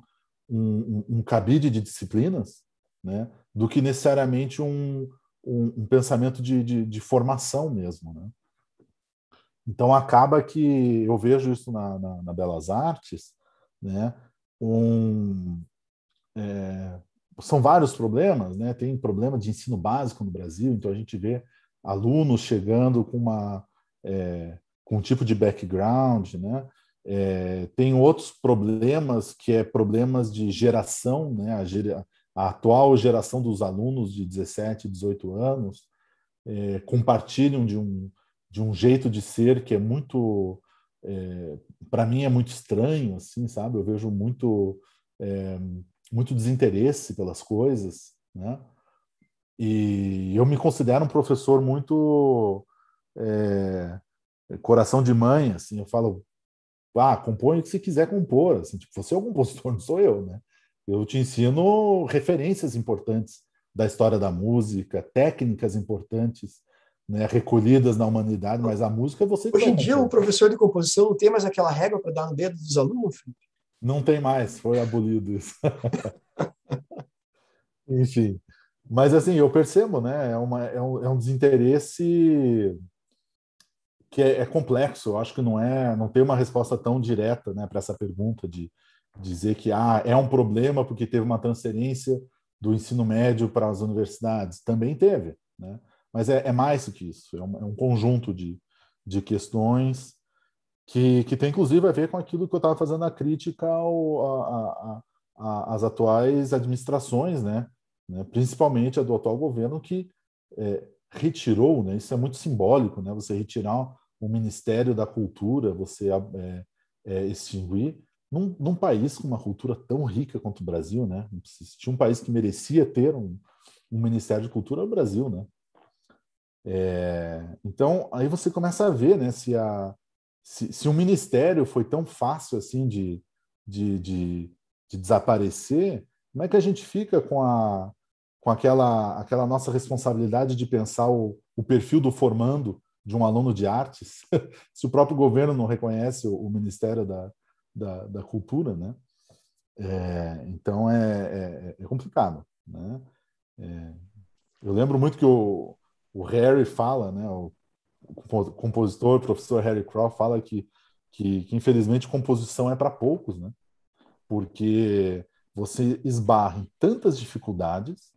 um, um cabide de disciplinas né, do que necessariamente um, um, um pensamento de, de, de, formação mesmo. Né? Então, acaba que eu vejo isso na, na, na Belas Artes, né, um, é, são vários problemas, né? Tem problema de ensino básico no Brasil, então a gente vê alunos chegando com uma é, com um tipo de background, né? É, tem outros problemas que é problemas de geração, né? A, gera, a atual geração dos alunos de 17, 18 anos é, compartilham de um de um jeito de ser que é muito é, para mim é muito estranho, assim, sabe? Eu vejo muito é, muito desinteresse pelas coisas, né? E eu me considero um professor muito é, coração de mãe, assim, eu falo, ah, compõe o que você quiser compor, assim, tipo, você é o compositor, não sou eu, né? Eu te ensino referências importantes da história da música, técnicas importantes, né, recolhidas na humanidade, mas a música é você. Hoje em dia, compõe. o professor de composição não tem mais aquela regra para dar no dedo dos alunos, Não tem mais, foi abolido isso. Enfim. Mas assim, eu percebo, né? É, uma, é, um, é um desinteresse que é, é, complexo. Eu acho que não é, não tem uma resposta tão direta, né, para essa pergunta de dizer que ah, é um problema porque teve uma transferência do ensino médio para as universidades. Também teve, né? Mas é, é mais do que isso. É um, é um conjunto de, de questões que, que tem inclusive a ver com aquilo que eu estava fazendo a crítica ao, a, a, a, às atuais administrações, né? né? principalmente a do atual governo que é, retirou, né? isso é muito simbólico, né? você retirar o Ministério da Cultura, você é, é, extinguir, num, num, país com uma cultura tão rica quanto o Brasil, né? tinha um país que merecia ter um, um Ministério de Cultura, é o Brasil. Né? É, então, aí você começa a ver né, se, a, se, se o Ministério foi tão fácil assim de, de, de, de desaparecer, como é que a gente fica com a, com aquela, aquela nossa responsabilidade de pensar o, o perfil do formando de um aluno de artes, se o próprio governo não reconhece o, o Ministério da, da, da, Cultura, né? É, então é, é, é, complicado, né? É, eu lembro muito que o, o Harry fala, né? O, o compositor, o professor Harry Croft fala que, que, que infelizmente composição é para poucos, né? Porque você esbarra em tantas dificuldades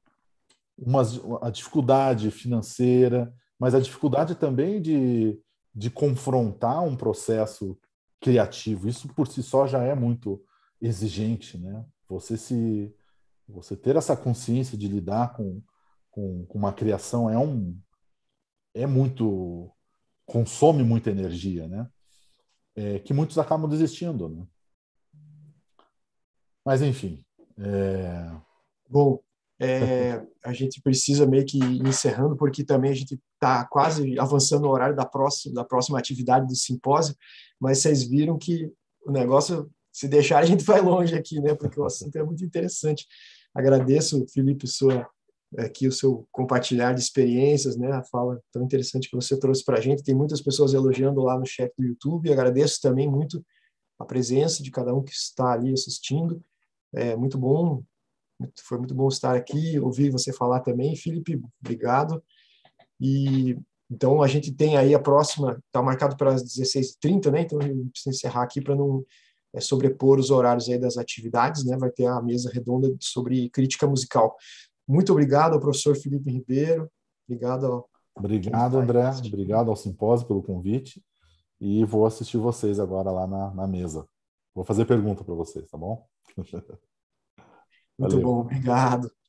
uma a dificuldade financeira, mas a dificuldade também de, de confrontar um processo criativo. Isso por si só já é muito exigente, né? Você se você ter essa consciência de lidar com, com, com uma criação é um é muito consome muita energia, né? É, que muitos acabam desistindo, né? Mas enfim. É... Bom, é, a gente precisa meio que ir encerrando, porque também a gente está quase avançando o horário da próxima, da próxima atividade do simpósio, mas vocês viram que o negócio, se deixar, a gente vai longe aqui, né? Porque o assunto é muito interessante. Agradeço, Felipe, sua aqui o seu compartilhar de experiências, né? A fala tão interessante que você trouxe para a gente. Tem muitas pessoas elogiando lá no chat do YouTube. Agradeço também muito a presença de cada um que está ali assistindo. É muito bom foi muito bom estar aqui, ouvir você falar também. Felipe, obrigado. E então a gente tem aí a próxima, está marcado para as 16h30, né? Então a gente precisa encerrar aqui para não é, sobrepor os horários aí das atividades, né? Vai ter a mesa redonda sobre crítica musical. Muito obrigado ao professor Felipe Ribeiro, obrigado ao. Obrigado, André, obrigado ao simpósio pelo convite e vou assistir vocês agora lá na, na mesa. Vou fazer pergunta para vocês, tá bom? Muito Valeu. bom, obrigado.